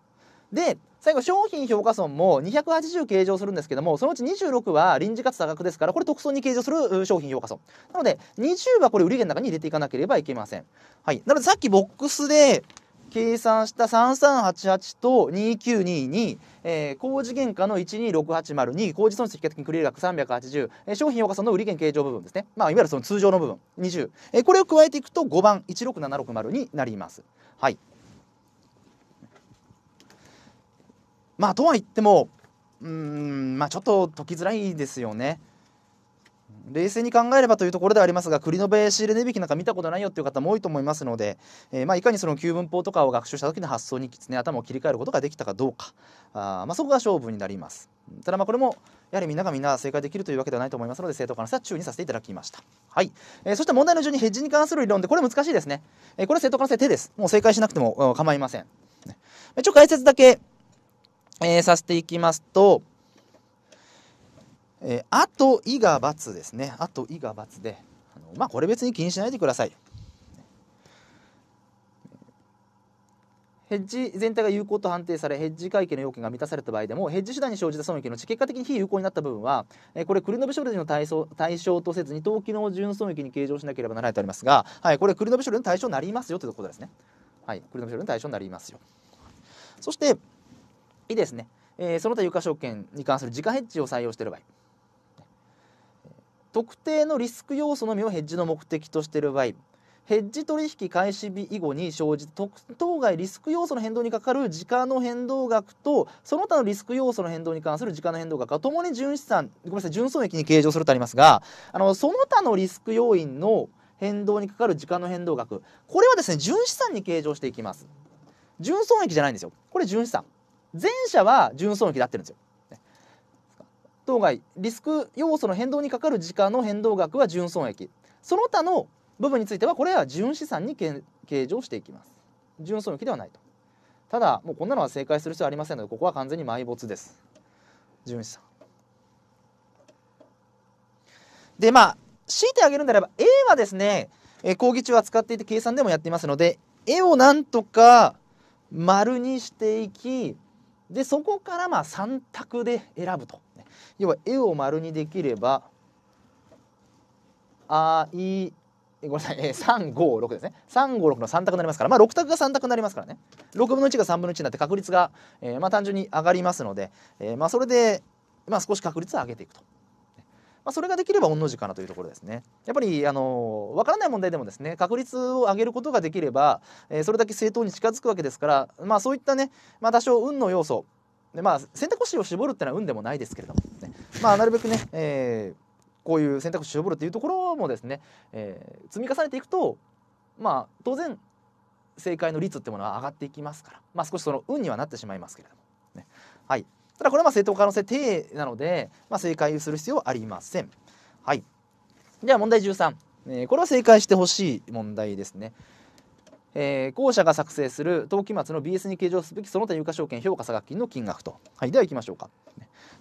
で最後商品評価損も280計上するんですけどもそのうち26は臨時かつ差額ですからこれ特損に計上する商品評価損なので20はこれ売りげの中に入れていかなければいけません、はい、なのでさっきボックスで計算した3388と2922、えー、工事原価の12680に工事損失引換金繰り入額380、えー、商品評価損の売り減計上部分ですね、まあ、いわゆるその通常の部分20、えー、これを加えていくと5番16760になります。はいまあとは言ってもうんまあちょっと解きづらいですよね。冷静に考えればというところではありますが栗の仕入れ値引きなんか見たことないよっていう方も多いと思いますので、えー、まあ、いかにその旧文法とかを学習した時の発想にね頭を切り替えることができたかどうかあ、まあ、そこが勝負になりますただまあこれもやはりみんながみんな正解できるというわけではないと思いますので正当化の差は注意させていただきました、はいえー、そして問題の順にヘッジに関する理論でこれ難しいですね、えー、これ正当化の差手ですもう正解しなくても構いません、ね、一応解説だけえー、させていきますと、えー、あと「い」が×ですねあと「い」が×であのまあこれ別に気にしないでくださいヘッジ全体が有効と判定されヘッジ会計の要件が満たされた場合でもヘッジ手段に生じた損益のうち結果的に非有効になった部分はこれクルノブ処理の対対象とせずに当期の純損益に計上しなければならないとありますが、はい、これクルノブ処理の対象になりますよということですね。はい、クルノブ処理の対象になりますよそしていですね、えー、その他有価証券に関する時価ヘッジを採用している場合特定のリスク要素のみをヘッジの目的としている場合ヘッジ取引開始日以後に生じ当該リスク要素の変動にかかる時価の変動額とその他のリスク要素の変動に関する時価の変動額はともに純資産ごめんなさい純損益に計上するとありますがあのその他のリスク要因の変動にかかる時間の変動額これはですね純資産に計上していきます純損益じゃないんですよこれ純資産前者は純損益でってるんですよ。当該リスク要素の変動にかかる時間の変動額は純損益その他の部分についてはこれは純資産に計上していきます純損益ではないとただもうこんなのは正解する必要ありませんのでここは完全に埋没です純資産でまあ強いてあげるんあれば A はですね、え講義中は使っていて計算でもやっていますので絵をなんとか丸にしていきでそこからまあ3択で選ぶと、要は絵を丸にできれば「あい」ごめんなさい、えー、356ですね356の3択になりますからまあ6択が3択になりますからね6分の1が3分の1になって確率が、えー、まあ単純に上がりますので、えー、まあそれで、まあ、少し確率を上げていくと。まあ、それができれば御の字かなというところですねやっぱりあの分からない問題でもですね確率を上げることができれば、えー、それだけ正当に近づくわけですから、まあ、そういったね、まあ、多少運の要素で、まあ、選択肢を絞るっていうのは運でもないですけれども、ね、まあ、なるべくね、えーこういう選択肢を絞るっていうところもですね、えー、積み重ねていくとまあ当然正解の率ってものは上がっていきますから、まあ、少しその運にはなってしまいますけれども、ね、はいただこれは正当可能性定なので、まあ、正解する必要はありません。はい。では問題13。えー、これは正解してほしい問題ですね。えー、後者が作成する登記末の BS に計上すべきその他有価証券評価差額金の金額と。はい、では行きましょうか。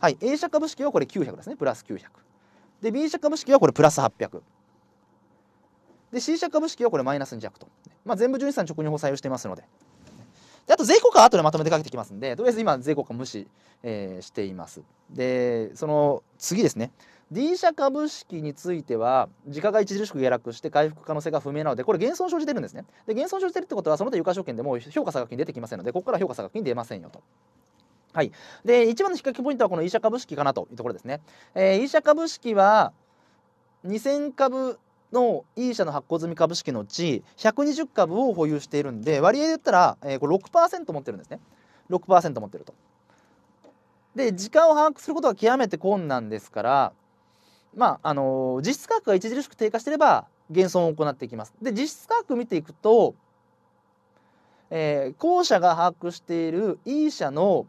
はい、A 社株式はこれ900ですね、プラス900。で、B 社株式はこれプラス800。で、C 社株式はこれマイナス200と。まあ、全部純資産直入法採用してますので。であと税効果は後でまとめてかけてきますんでとりあえず今税効果無視、えー、していますでその次ですね D 社株式については時価が著しく下落して回復可能性が不明なのでこれ減損生じてるんですねで減損生じてるってことはその他有価証券でも評価差額に出てきませんのでここから評価差額に出ませんよとはい、で一番の比較ポイントはこの E 社株式かなというところですね。えー、E 社株式は2000株の E 社の発行済み株式のうち120株を保有しているんで割合で言ったら、えー、これ6%持ってるんですね6%持ってると。で時間を把握することは極めて困難ですからまああのー、実質価格が著しく低下してれば減損を行っていきます。で実質価格見ていくと、えー、後者が把握している E 社の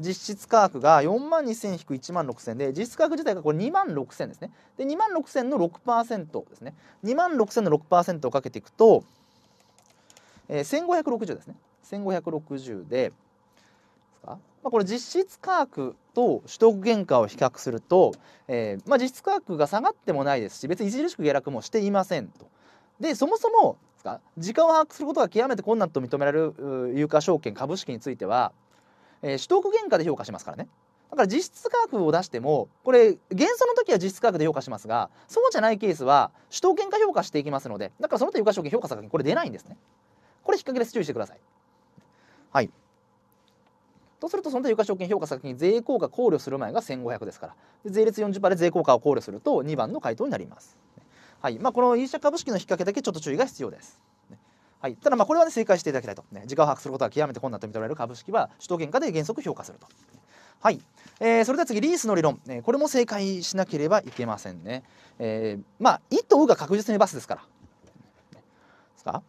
実質価格が4万2000引く1万6000で実質価格自体がこれ2万6000ですねで2万6000の6%ですね2万6000の6%をかけていくと、えー、1560ですね1560でまあ、これ実質価格と取得原価を比較すると、えーまあ、実質価格が下がってもないですし別に著しく下落もしていませんと。でそもそも時間を把握することが極めて困難と認められる有価証券株式についてはえー、取得原価で評価しますからねだから実質価格を出してもこれ減損の時は実質価格で評価しますがそうじゃないケースは首都原価評価していきますのでだからその他有価証券評価差額これ出ないんですねこれ引っ掛けです注意してくださいはいとするとその他有価証券評価先に税効果考慮する前が1500ですから税率40%で税効果を考慮すると2番の回答になります、はいまあ、この e 社株式の引っ掛けだけちょっと注意が必要ですはい、ただまあこれは、ね、正解していただきたいと、ね、時間を把握することが極めて困難と認められる株式は首都原価で原則評価すると。はい、えー、それでは次リースの理論、えー、これも正解しなければいけませんね。えー、まあ「い」と「う」が確実にバスですから。ですか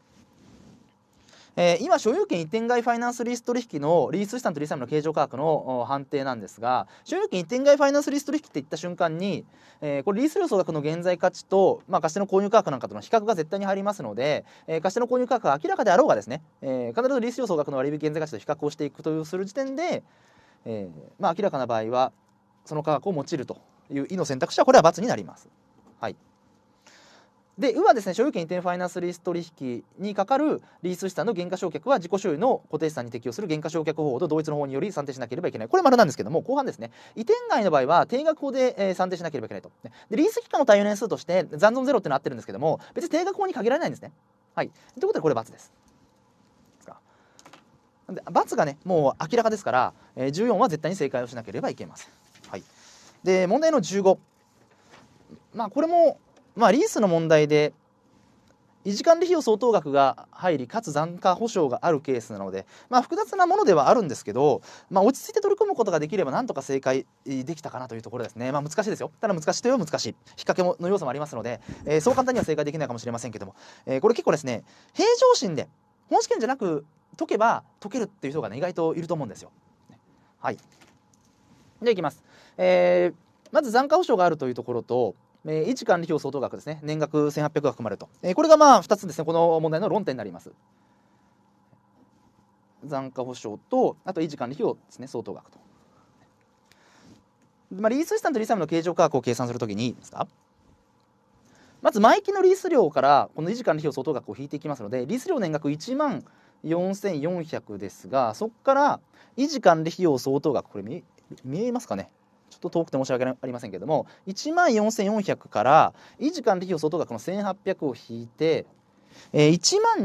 えー、今所有権移転外ファイナンスリース取引のリース資産とリース債務の計上価格の判定なんですが所有権移転外ファイナンスリース取引っていった瞬間に、えー、これリース料総額の現在価値と、まあ、貸しの購入価格なんかとの比較が絶対に入りますので、えー、貸しの購入価格が明らかであろうがですね、えー、必ずリース料総額の割引現在価値と比較をしていくというする時点で、えーまあ、明らかな場合はその価格を用いるという「意の選択肢はこれは×になります。はいで、うはですね、所有権移転ファイナンスリース取引にかかるリース資産の減価償却は自己所有の固定資産に適用する減価償却方法と同一の法により算定しなければいけない。これ丸なんですけども、後半ですね、移転外の場合は定額法で、えー、算定しなければいけないと。で、リース期間の対応年数として残存ゼロっていうのはあってるんですけども、別に定額法に限られないんですね。はい。ということで、これ×です。で×がね、もう明らかですから、えー、14は絶対に正解をしなければいけません。はい。で、問題の15。まあ、これもまあ、リースの問題で維持管理費用相当額が入りかつ残価保証があるケースなので、まあ、複雑なものではあるんですけど、まあ、落ち着いて取り組むことができればなんとか正解できたかなというところですね、まあ、難しいですよただ難しいといえば難しい引っ掛けの要素もありますので、えー、そう簡単には正解できないかもしれませんけども、えー、これ結構ですね平常心で本試験じゃなく解けば解けるっていう人が、ね、意外といると思うんですよ。はい、でいきます、えー、まず残価保証があるというところとえー、持管理費用相当額ですね年額1800含まれると、えー、これがまあ2つですねこの問題の論点になります残価保証とあと維持管理費用ですね相当額と、まあ、リース資産とリースアムの計上価格を計算するときにですかまず毎期のリース料からこの維持管理費用相当額を引いていきますのでリース料年額1万4400ですがそこから維持管理費用相当額これ見見えますかねと遠くて申し訳ありませんけども1万4400から維持管理費用相当額の1800を引いて、えー、1万2600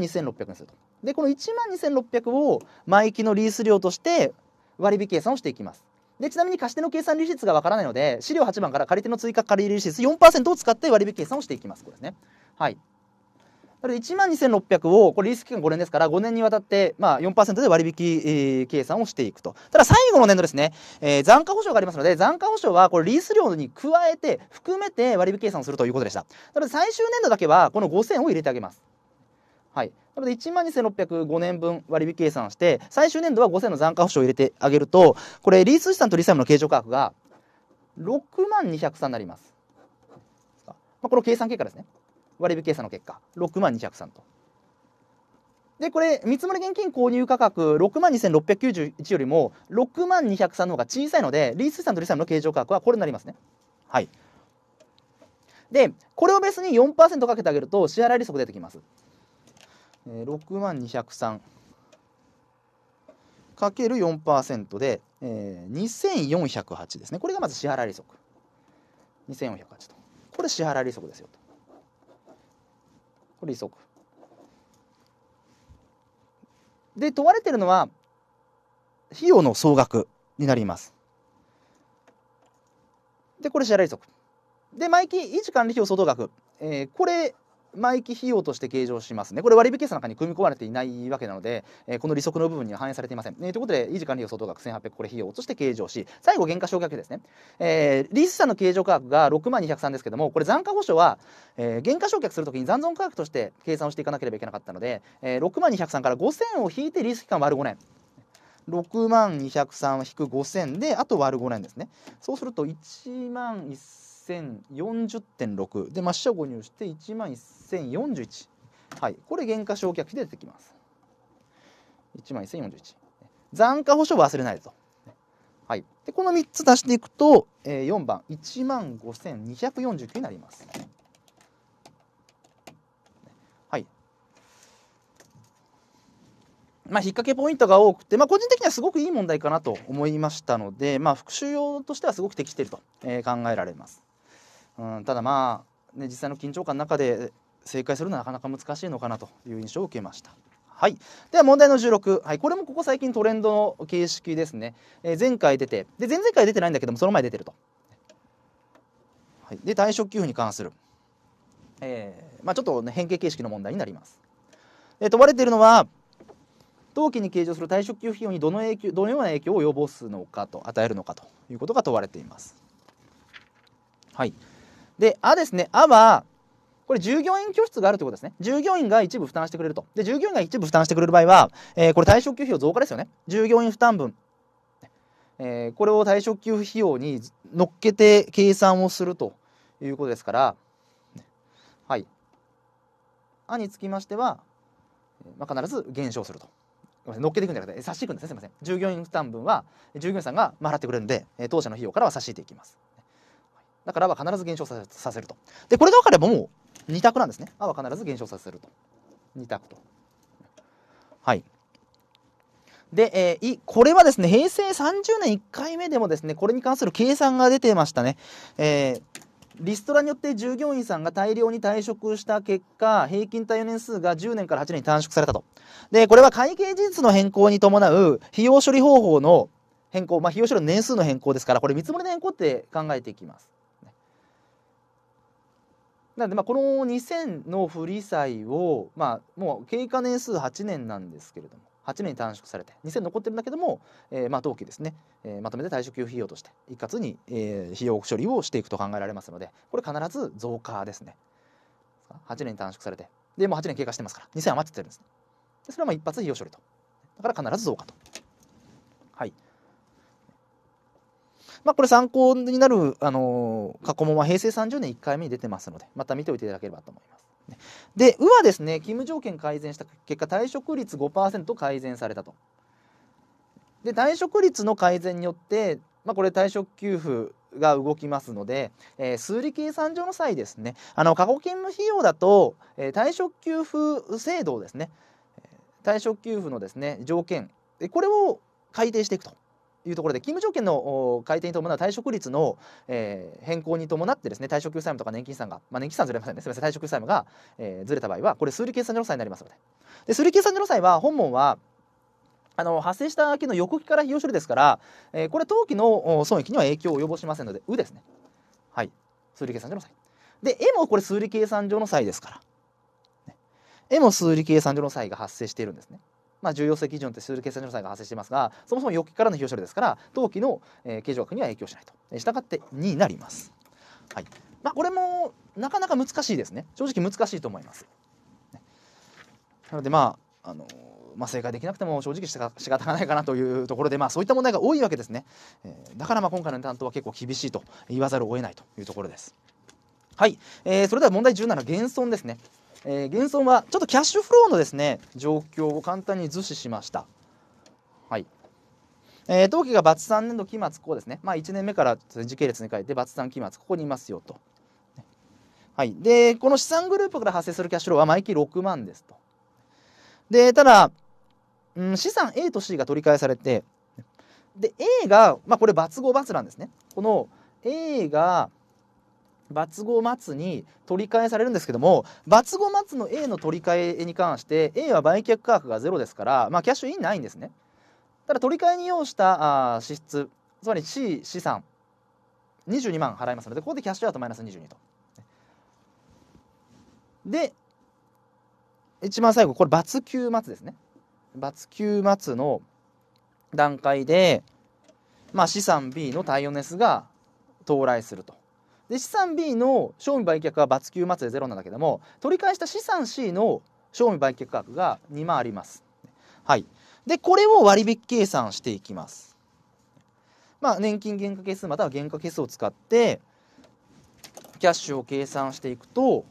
にすると。でこの1万2600を毎期のリース料として割引計算をしていきます。でちなみに貸し手の計算利率がわからないので資料8番から借り手の追加借り入れ利率4%を使って割引計算をしていきます。これねはいだから1万2600を、これリース期間5年ですから、5年にわたって、まあ4、で割引、計算をしていくと。ただ最後の年度ですね、えー、残価保証がありますので、残価保証はこれリース料に加えて、含めて割引計算をするということでした。なので最終年度だけは、この5000を入れてあげます。はい。なので1万2605年分割引計算して、最終年度は5000の残価保証を入れてあげると、これリース資産とリース債務の計上価格が6万203になります。まあ、この計算結果ですね。割引計算の結果6万203と。でこれ見積もり現金購入価格6万2691よりも6万203の方が小さいのでリース資産とリース資産の計上価格はこれになりますね。はい、でこれをベースに4%かけてあげると支払い利息出てきます。えー、6万203かける4%で、えー、2408ですねこれがまず支払い利息2408とこれ支払い利息ですよこれ利息で問われてるのは費用の総額になりますでこれ支払い息で毎期維持管理費用相当額、えー、これ毎期費用として計上しますねこれ割引計算の中に組み込まれていないわけなので、えー、この利息の部分には反映されていません、えー、ということで維持管理予想等額1800これ費用として計上し最後減価償却ですね、えー、リスさの計上価格が6万203ですけどもこれ残価保証は、えー、価償却するときに残存価格として計算をしていかなければいけなかったので、えー、6万203から5000を引いてリス期間割る5年6万203引く5000であと割る5年ですねそうすると1万1000 1040.6で、まあ、を購入して1万1041、はい、これ減価償却費で出てきます1万1041残価保証忘れないと、はい、でこの3つ出していくと、えー、4番1万5249になりますはいまあ、引っ掛けポイントが多くて、まあ、個人的にはすごくいい問題かなと思いましたので、まあ、復習用としてはすごく適していると、えー、考えられます。うん、ただまあ、ね、実際の緊張感の中で正解するのはなかなか難しいのかなという印象を受けました。はい、では問題の16、はい、これもここ最近トレンドの形式ですね、えー、前回出てで前々回出てないんだけどもその前出てると、はい、で退職給付に関する、えーまあ、ちょっと、ね、変形形式の問題になります、え問われているのは当期に計上する退職給付費用にどの影響どのような影響を及ぼすのかと与えるのかということが問われていますはいで、あですね、あは、これ従業員拠出があるということですね。従業員が一部負担してくれると。で、従業員が一部負担してくれる場合は、えー、これ退職給費増加ですよね。従業員負担分。えー、これを退職給付費用に乗っけて計算をするということですから、はい。あにつきましては、まあ、必ず減少すると。乗っけていくんじゃなくて差し引くんですねすみません従業員負担分は従業員さんが払ってくれるんで当社の費用からは差し引いていきますだからは必ず減少させると。で、これが分かればもう2択なんですね。あは必ず減少させると。2択と。はい。で、えー、いこれはですね、平成30年1回目でもですね、これに関する計算が出てましたね。えーリストラによって従業員さんが大量に退職した結果平均対応年数が10年から8年に短縮されたとでこれは会計事実の変更に伴う費用処理方法の変更、まあ、費用処理の年数の変更ですからこれ見積もりの変更って考えていきますなんでまあこの2000の不利債を、まあ、もう経過年数8年なんですけれども8年に短縮されて2000残ってるんだけども、えー、まあ当期ですね、えー、まとめて退職費用として一括に、えー、費用処理をしていくと考えられますのでこれ必ず増加ですね8年短縮されてでもう8年経過してますから2000余っててるんです、ね、それはまあ一発費用処理とだから必ず増加とはい。まあ、これ参考になる、あの過去問は平成30年1回目に出てますので、また見ておいていただければと思います。で、うはですね、勤務条件改善した結果、退職率5%改善されたと。で、退職率の改善によって、まあ、これ退職給付が動きますので、えー、数理計算上の際ですね、あの過去勤務費用だと、えー、退職給付制度ですね、退職給付のですね条件、これを改定していくと。いうところで勤務条件の改定に伴う退職率の、えー、変更に伴ってですね退職給債務とか年金資産が、まあ、年金資産ずれませんねすみません退職給債務が、えー、ずれた場合はこれ数理計算上の際になりますのでで数理計算上の際は本門はあの発生した秋の横期から費用処理ですから、えー、これ当期の損益には影響を及ぼしませんので「う」ですねはい数理計算上の際で「え」もこれ数理計算上の際ですから「え、ね」も数理計算上の際が発生しているんですねまあ、重要性基準ってする決算の債が発生していますがそもそも翌期からの費用処理ですから当期の、えー、経常額には影響しないとしたがって2になります。はいまあ、これもなかなか難しいですね正直難しいと思います。なのでまああのまあ、正解できなくても正直しか仕方がないかなというところで、まあ、そういった問題が多いわけですね、えー、だからまあ今回の担当は結構厳しいと言わざるを得ないというところです。はい、えー、それでは問題17減損ですねえー、現存はちょっとキャッシュフローのですね状況を簡単に図示しました。はいえー、当期が× 3年度期末こうですね、まあ、1年目から時系列に変えて× 3期末ここにいますよと。はい、でこの資産グループから発生するキャッシュフローは毎期6万ですと。でただ、うん、資産 A と C が取り返されてで A が、まあ、これ ×5× なんですね。この A が罰語末に取り替えされるんですけども罰語末の A の取り替えに関して A は売却価格がゼロですから、まあ、キャッシュインないんですねただ取り替えに要したあ支出つまり C 資産22万払いますのでここでキャッシュアウトマイナス22とで一番最後これ罰級末ですね罰級末の段階で、まあ、資産 B の対応ネスが到来するとで資産 B の賞味売却は罰給末でロなんだけども取り返した資産 C の賞味売却額が2万あります。はい、でこれを割引計算していきます。まあ、年金減価係数または減価係数を使ってキャッシュを計算していくと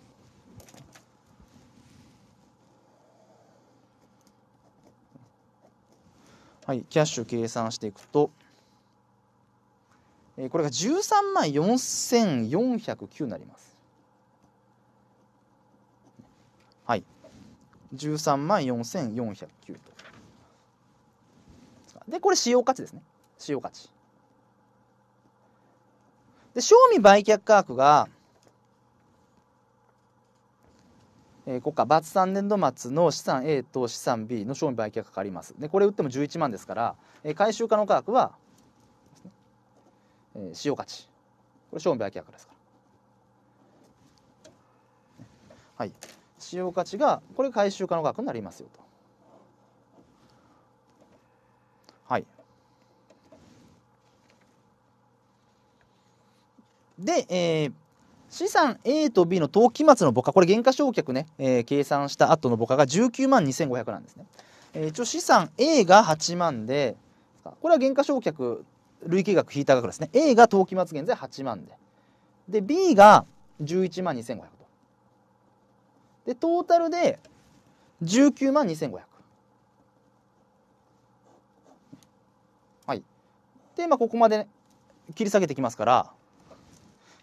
はい、キャッシュ計算していくとこれが13万4409になります。はい。13万4409と。で、これ使用価値ですね。使用価値。で、賞味売却価格が、えー、ここか、バツ3年度末の資産 A と資産 B の賞味売却かかります。で、これ売っても11万ですから、えー、回収可能価格はえー、塩勝ちこれ正明明らですから、はい、塩勝ちがこれ回収可能額になりますよと。はい、で、えー、資産 A と B の当期末の母価これ減価償却ね、えー、計算した後の母価が19万2500なんですね、えー、一応資産 A が8万でこれは減価償却累計額引いた額ですね A が当期末減税8万でで B が11万2500とでトータルで19万2500はいでまあここまで、切り下げてきますから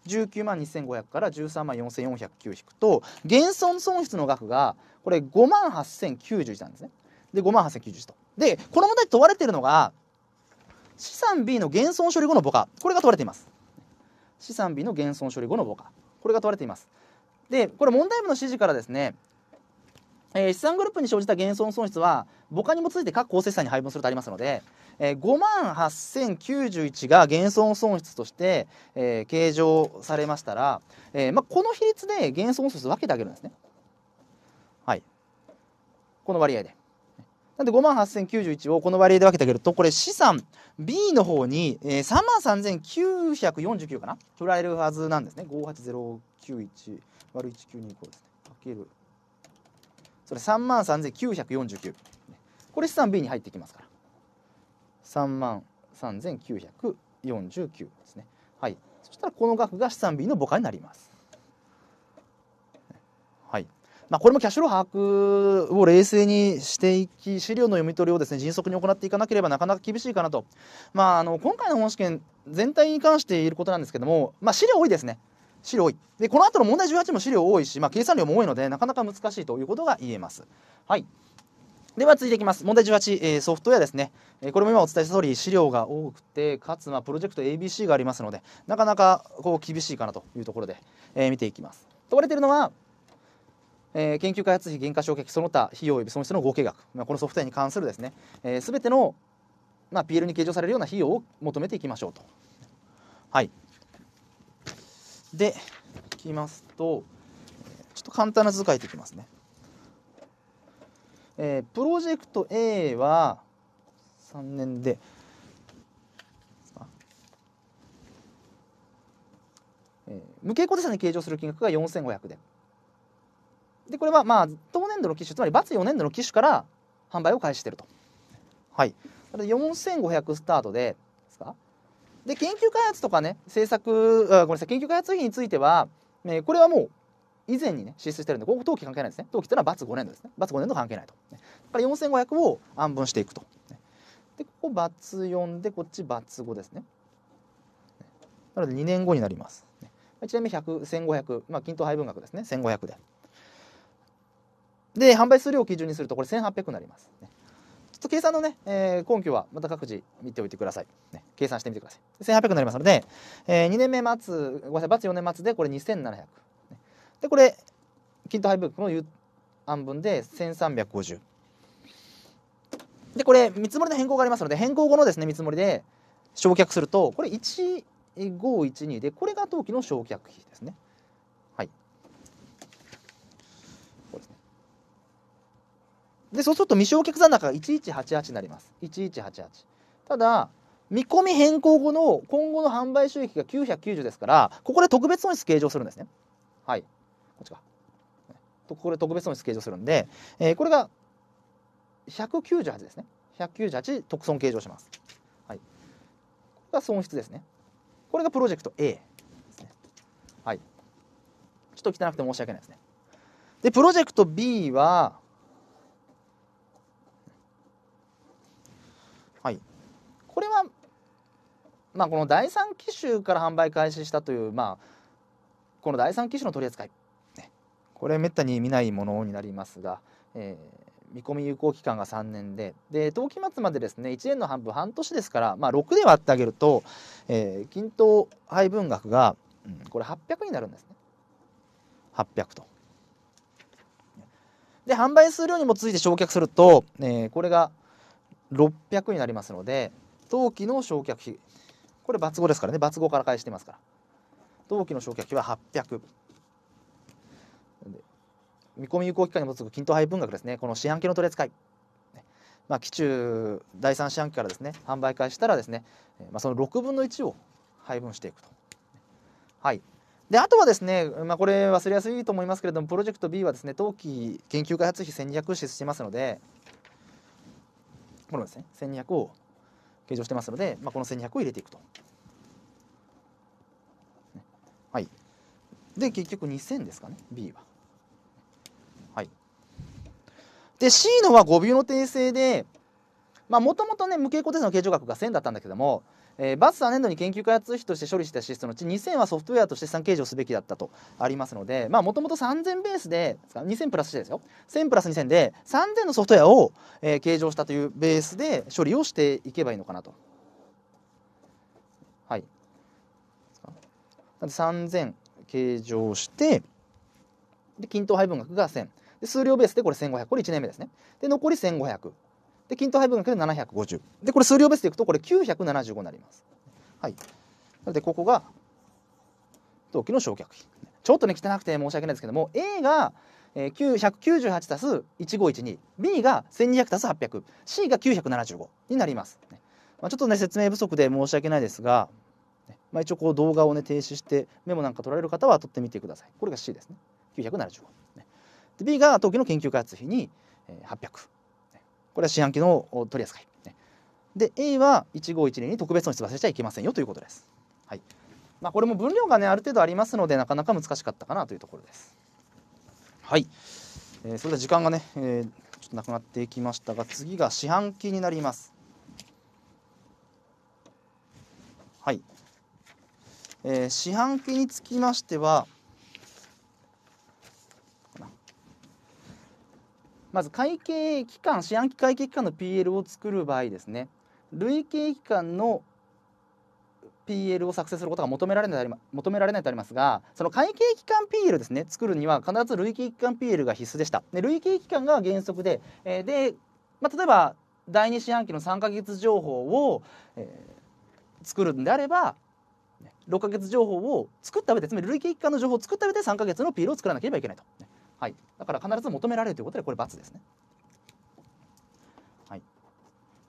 19万2500から13万4409引くと減損損失の額がこれ5万8091なんですねで5万8091とでこの問題問われてるのが資産 B の減損処理後の母価これが問われています資産 B の減損処理後の母価これが問われていますでこれ問題部の指示からですね、えー、資産グループに生じた減損損失は母価にもついて各公資債に配分するとありますので、えー、5万8091が減損損失として、えー、計上されましたら、えーまあ、この比率で減損損失分けてあげるんですねはいこの割合でなんで5万8091をこの割合で分けてあげるとこれ資産 B の方に、えー、33,949かな振られるはずなんですね。58091割1925ですね。かける。それ33,949万。これ資産 B に入ってきますから。33,949万ですね。はい。そしたらこの額が資産 B の母価になります。まあ、これもキャッシュフロー把握を冷静にしていき、資料の読み取りをですね、迅速に行っていかなければなかなか厳しいかなと。まあ、あの、今回の本試験全体に関して言えることなんですけども、まあ、資料多いですね。資料多い。で、この後の問題18も資料多いし、まあ、計算量も多いので、なかなか難しいということが言えます。はい。では続いていきます。問題18、えー、ソフトウェアですね、えこれも今お伝えした通り資料が多くて、かつまあプロジェクト ABC がありますので、なかなかこう厳しいかなというところで、えー、見ていきます。問われているのは、えー、研究開発費減価償却費その他費用及び損失の合計額、まあ、このソフトウェアに関するですね、えー、全ての、まあ、PL に計上されるような費用を求めていきましょうと。はい、でいきますとちょっと簡単な図書いていきますね。えー、プロジェクト A は3年で無傾向ですに計上する金額が4500ででこれはまあ同年度の機種つまりバツ4年度の機種から販売を開始していると。はい、4500スタートでですかで研究開発とかね制作あごめんなさい研究開発費については、えー、これはもう以前にね支出してるんでここ当期関係ないですね当期というのはバツ5年度ですねバツ5年度関係ないと。だから4500を安分していくと。でここバツ4でこっちバツ5ですね。なので2年後になります。1年目100、1500、まあ、均等配分額ですね、1500で。で販売数量を基準にするとこれ1800になります、ね、ちょっと計算のね、えー、根拠はまた各自見ておいてください、ね、計算してみてください1800になりますので、えー、2年目末ごめんなさいバツ4年末でこれ2700、ね、でこれキトハイブックの案分で1350でこれ見積もりの変更がありますので変更後のですね見積もりで償却するとこれ1512でこれが当期の償却費ですね。でそうすると未消却残高が1188になります1188ただ見込み変更後の今後の販売収益が990ですからここで特別損失計上するんですねはいこっちかここで特別損失計上するんで、えー、これが198ですね198特損計上しますはいこれが損失ですねこれがプロジェクト A ですねはいちょっと汚くて申し訳ないですねでプロジェクト B ははい、これは、まあ、この第3機種から販売開始したという、まあ、この第3機種の取り扱い、ね、これめったに見ないものになりますが、えー、見込み有効期間が3年でで当期末までですね1年の半分半年ですから、まあ、6で割ってあげると、えー、均等配分額が、うん、これ800になるんですね800と。で販売数量にもついて焼却すると、えー、これが600になりますので当期の償却費これ罰5ですからね罰5から返してますから当期の償却費は800見込み有効期間に基づく均等配分額ですねこの四半期の取り扱いまあ、期中第3四半期からですね販売開始したらですね、まあ、その6分の1を配分していくと。はい、であとはですね、まあ、これ忘れやすいと思いますけれどもプロジェクト B はですね当期研究開発費1200支出してますのでものですね1200を計上してますので、まあ、この1200を入れていくと。はい、で結局2000ですかね B は。はい、で C のは5秒の訂正でもともとね無傾向定の計上額が1000だったんだけどもえー、バスは年度に研究開発費として処理した支出のうち2000はソフトウェアとして資産計上すべきだったとありますのでもともと3000ベースで2000プラスしてですよ1000プラス2000で3000のソフトウェアを、えー、計上したというベースで処理をしていけばいいのかなと。はい、3000計上してで均等配分額が1000で数量ベースでこれ1500これ1年目ですねで残り1500で均等配分がけで750でこれ数量別でいくとこれ975になります。はい、なのでここが当期の償却費ちょっとね汚くて申し訳ないですけども A が198足す 1512B が1200足す 800C が975になります。まあ、ちょっとね説明不足で申し訳ないですが、まあ、一応こう動画をね停止してメモなんか取られる方は取ってみてください。これが C ですね975。で B が当期の研究開発費に800。これは四半期の取り扱い。で A は1512に特別損失忘れちゃいけませんよということです。はいまあ、これも分量がねある程度ありますのでなかなか難しかったかなというところです。はい、えー、それでは時間がね、えー、ちょっとなくなっていきましたが次が四半期になります。はい、えー、四半期につきましてはまず会計期間、四半期会計期間の PL を作る場合ですね累計期間の PL を作成することが求められない求められないとありますがその会計期間 PL ですね作るには必ず累計期間 PL が必須でした。で累計期間が原則で、えー、で、まあ、例えば第2四半期の3か月情報を、えー、作るんであれば6か月情報を作った上でつまり累計期間の情報を作った上で3か月の PL を作らなければいけないと。はい、だから必ず求められるということでこれ×ですね。はい、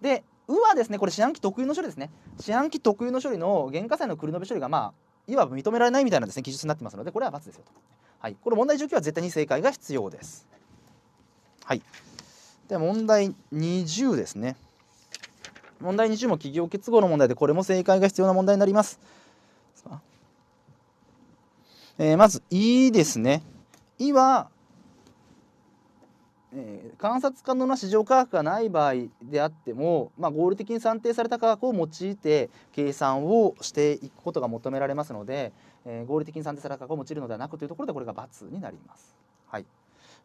で「う」はですねこれ四半期特有の処理ですね四半期特有の処理の原価債の繰り延べ処理がまあいわば認められないみたいなですね記述になってますのでこれは×ですよと、はい、これ問題19は絶対に正解が必要ですはいでは問題20ですね問題20も企業結合の問題でこれも正解が必要な問題になりますえー、まず「い」ですね「い」はえー、観察可能な市場価格がない場合であっても、まあ、合理的に算定された価格を用いて計算をしていくことが求められますので、えー、合理的に算定された価格を用いるのではなくというところでこれが×になります。はい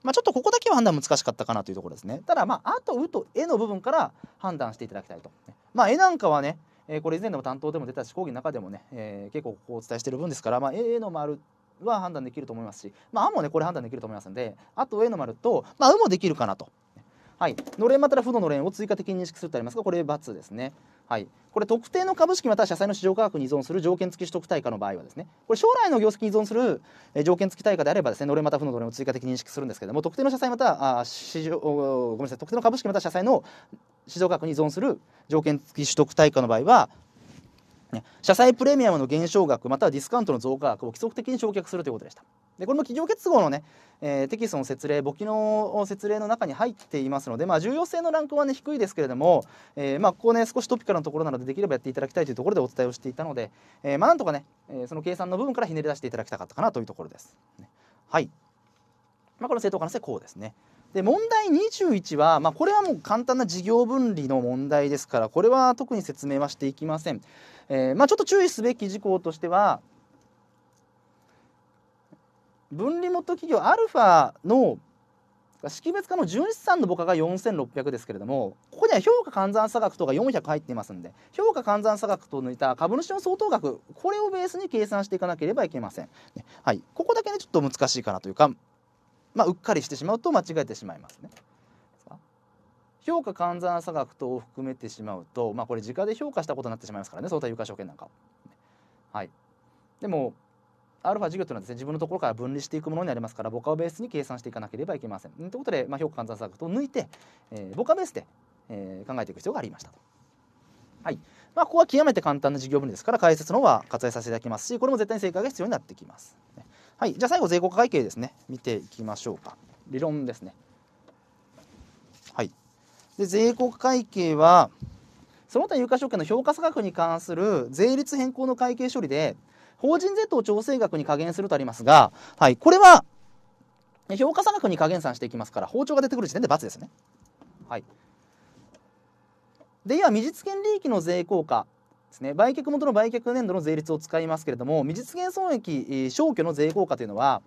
まあ、ちょっとここだけは判断難しかったかなというところですね。ただ、まあ、あと「う」と「え」の部分から判断していただきたいと。まあ、絵なんかはねえこれ以前でも担当でも出たし講義の中でもね、えー、結構ここお伝えしてる分ですから、まあ、A の丸は判断できると思いますし、まあ、あもねこれ判断できると思いますのであと上の丸と、まあ、うもできるかなと。はい、のれんまたら負ののれんを追加的に認識するとありますがこれ×ですね。はい、これ特定の株式または社債の市場価格に依存する条件付き取得対価の場合はですねこれ将来の業績に依存する条件付き対価であればですねのれんまた負ののれんを追加的に認識するんですけども特定の社債またあ市場ごめんなさい特定の株式または社債の市場価格に依存する条件付き取得対価の場合はね、社債プレミアムの減少額またはディスカウントの増加額を規則的に償却するということでした。でこれも企業結合のね、えー、テキストの説明簿記の説明の中に入っていますので、まあ、重要性のランクはね低いですけれども、えー、まあ、ここね少しトピカルなところなのでできればやっていただきたいというところでお伝えをしていたので、えー、まあ、なんとかね、えその計算の部分からひねり出していただきたかったかなというところです。ね、はい、まこの正当化の性こうですね。で問題21は、まあ、これはもう簡単な事業分離の問題ですからこれは特に説明はしていきません。えー、まあ、ちょっと注意すべき事項としては分離元企業アルファの識別化の純資産の母価が4600ですけれどもここには評価換算差額等が400入っていますんで評価換算差額と抜いた株主の相当額これをベースに計算していかなければいけません、はい、ここだけねちょっと難しいかなというか、まあ、うっかりしてしまうと間違えてしまいますね。評価換算差額等を含めてしまうと、まあ、これ時価で評価したことになってしまいますからね相対有価証券なんか。はい、でもアルファ事業というのはですね自分のところから分離していくものになりますから母価をベースに計算していかなければいけません。ということで、まあ、評価換算差額を抜いて、えー、母価ベースで、えー、考えていく必要がありましたと。はいまあ、ここは極めて簡単な事業分ですから解説の方は割愛させていただきますしこれも絶対に正解が必要になってきます。はい、じゃあ最後税効果会計ですね見ていきましょうか理論ですね。で税国会計はその他有価証券の評価差額に関する税率変更の会計処理で法人税等調整額に加減するとありますが、はい、これは評価差額に加減算していきますから包丁が出てくる時点で×ですね。はい、で今未実現利益の税効果ですね売却元の売却年度の税率を使いますけれども未実現損益消去の税効果というのは、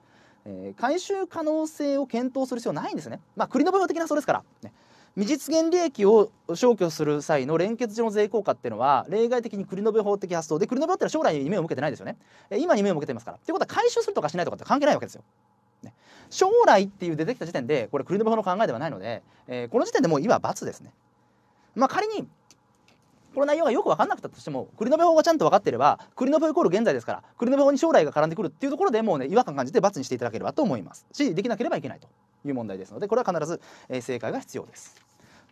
えー、回収可能性を検討する必要ないんですね。まあ、国の的なそうですから、ね、未実現利益を消去する際の連結上の税効果っていうのは例外的に繰延法的発想で繰延法ってのは将来に夢を向けてないですよね今に目を向けてますからということは回収するとかしないとかって関係ないわけですよ、ね、将来っていう出てきた時点でこれ繰延法の考えではないので、えー、この時点でもう今は罰ですねまあ仮にこの内容がよく分かんなくたとしても繰延法がちゃんと分かっていれば繰延法イコール現在ですから繰延法に将来が絡んでくるっていうところでもうね違和感感じて罰にしていただければと思いますしできなければいけないという問題ですのでこれは必ず、え正解が必要です。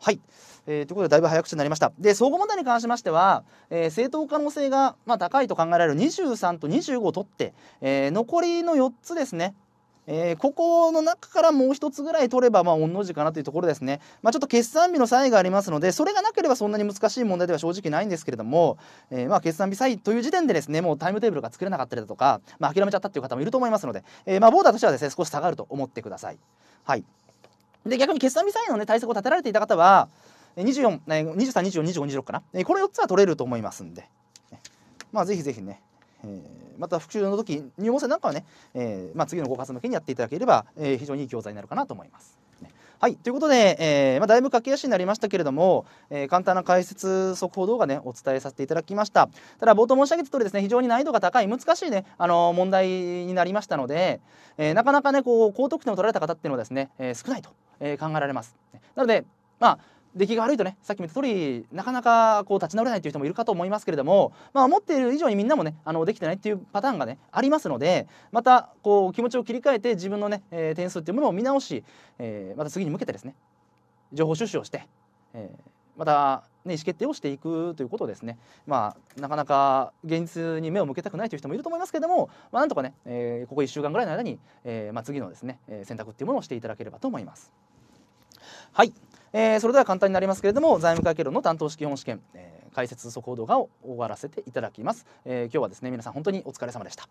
はい、えー、ということでだいぶ早口になりました。で総合問題に関しましては、えー、正当可能性が、まあ、高いと考えられる23と25を取って、えー、残りの4つですねえー、ここの中からもう一つぐらい取れば、まあ、御の字かなというところですね。まあ、ちょっと決算日の差異がありますので、それがなければそんなに難しい問題では正直ないんですけれども、えー、まあ、決算日差異という時点でですね、もうタイムテーブルが作れなかったりだとか、まあ、諦めちゃったっていう方もいると思いますので、えー、まあ、ボーダーとしてはですね、少し下がると思ってください。はい、で逆に決算ミサイルの、ね、対策を立てられていた方は24 23、24、25、26かな、この4つは取れると思いますんで、まあ、ぜひぜひね、えー、また復習の時入門生なんかはね、えーまあ、次のご活向けにやっていただければ、えー、非常にいい教材になるかなと思います。はい、ということで、えー、まあ、だいぶ駆け足になりましたけれども、えー、簡単な解説速報動画ね、お伝えさせていただきました。ただ、冒頭申し上げた通りですね、非常に難易度が高い、難しいね、あの問題になりましたので、えなかなかね、こう、高得点を取られた方っていうのはですね、え少ないと、え考えられます。なので、まあ、出来が悪いとねさっきも言った通りなかなかこう立ち直れないという人もいるかと思いますけれども、まあ、思っている以上にみんなもねあのできてないっていうパターンがねありますのでまたこう気持ちを切り替えて自分のね、えー、点数っていうものを見直し、えー、また次に向けてですね情報収集をして、えー、また、ね、意思決定をしていくということですね、まあ、なかなか現実に目を向けたくないという人もいると思いますけれども、まあ、なんとかね、えー、ここ1週間ぐらいの間に、えーまあ、次のですね選択っていうものをしていただければと思います。はいえー、それでは簡単になりますけれども財務会計論の担当式本試験、えー、解説速報動画を終わらせていただきます、えー、今日はですね皆さん本当にお疲れ様でした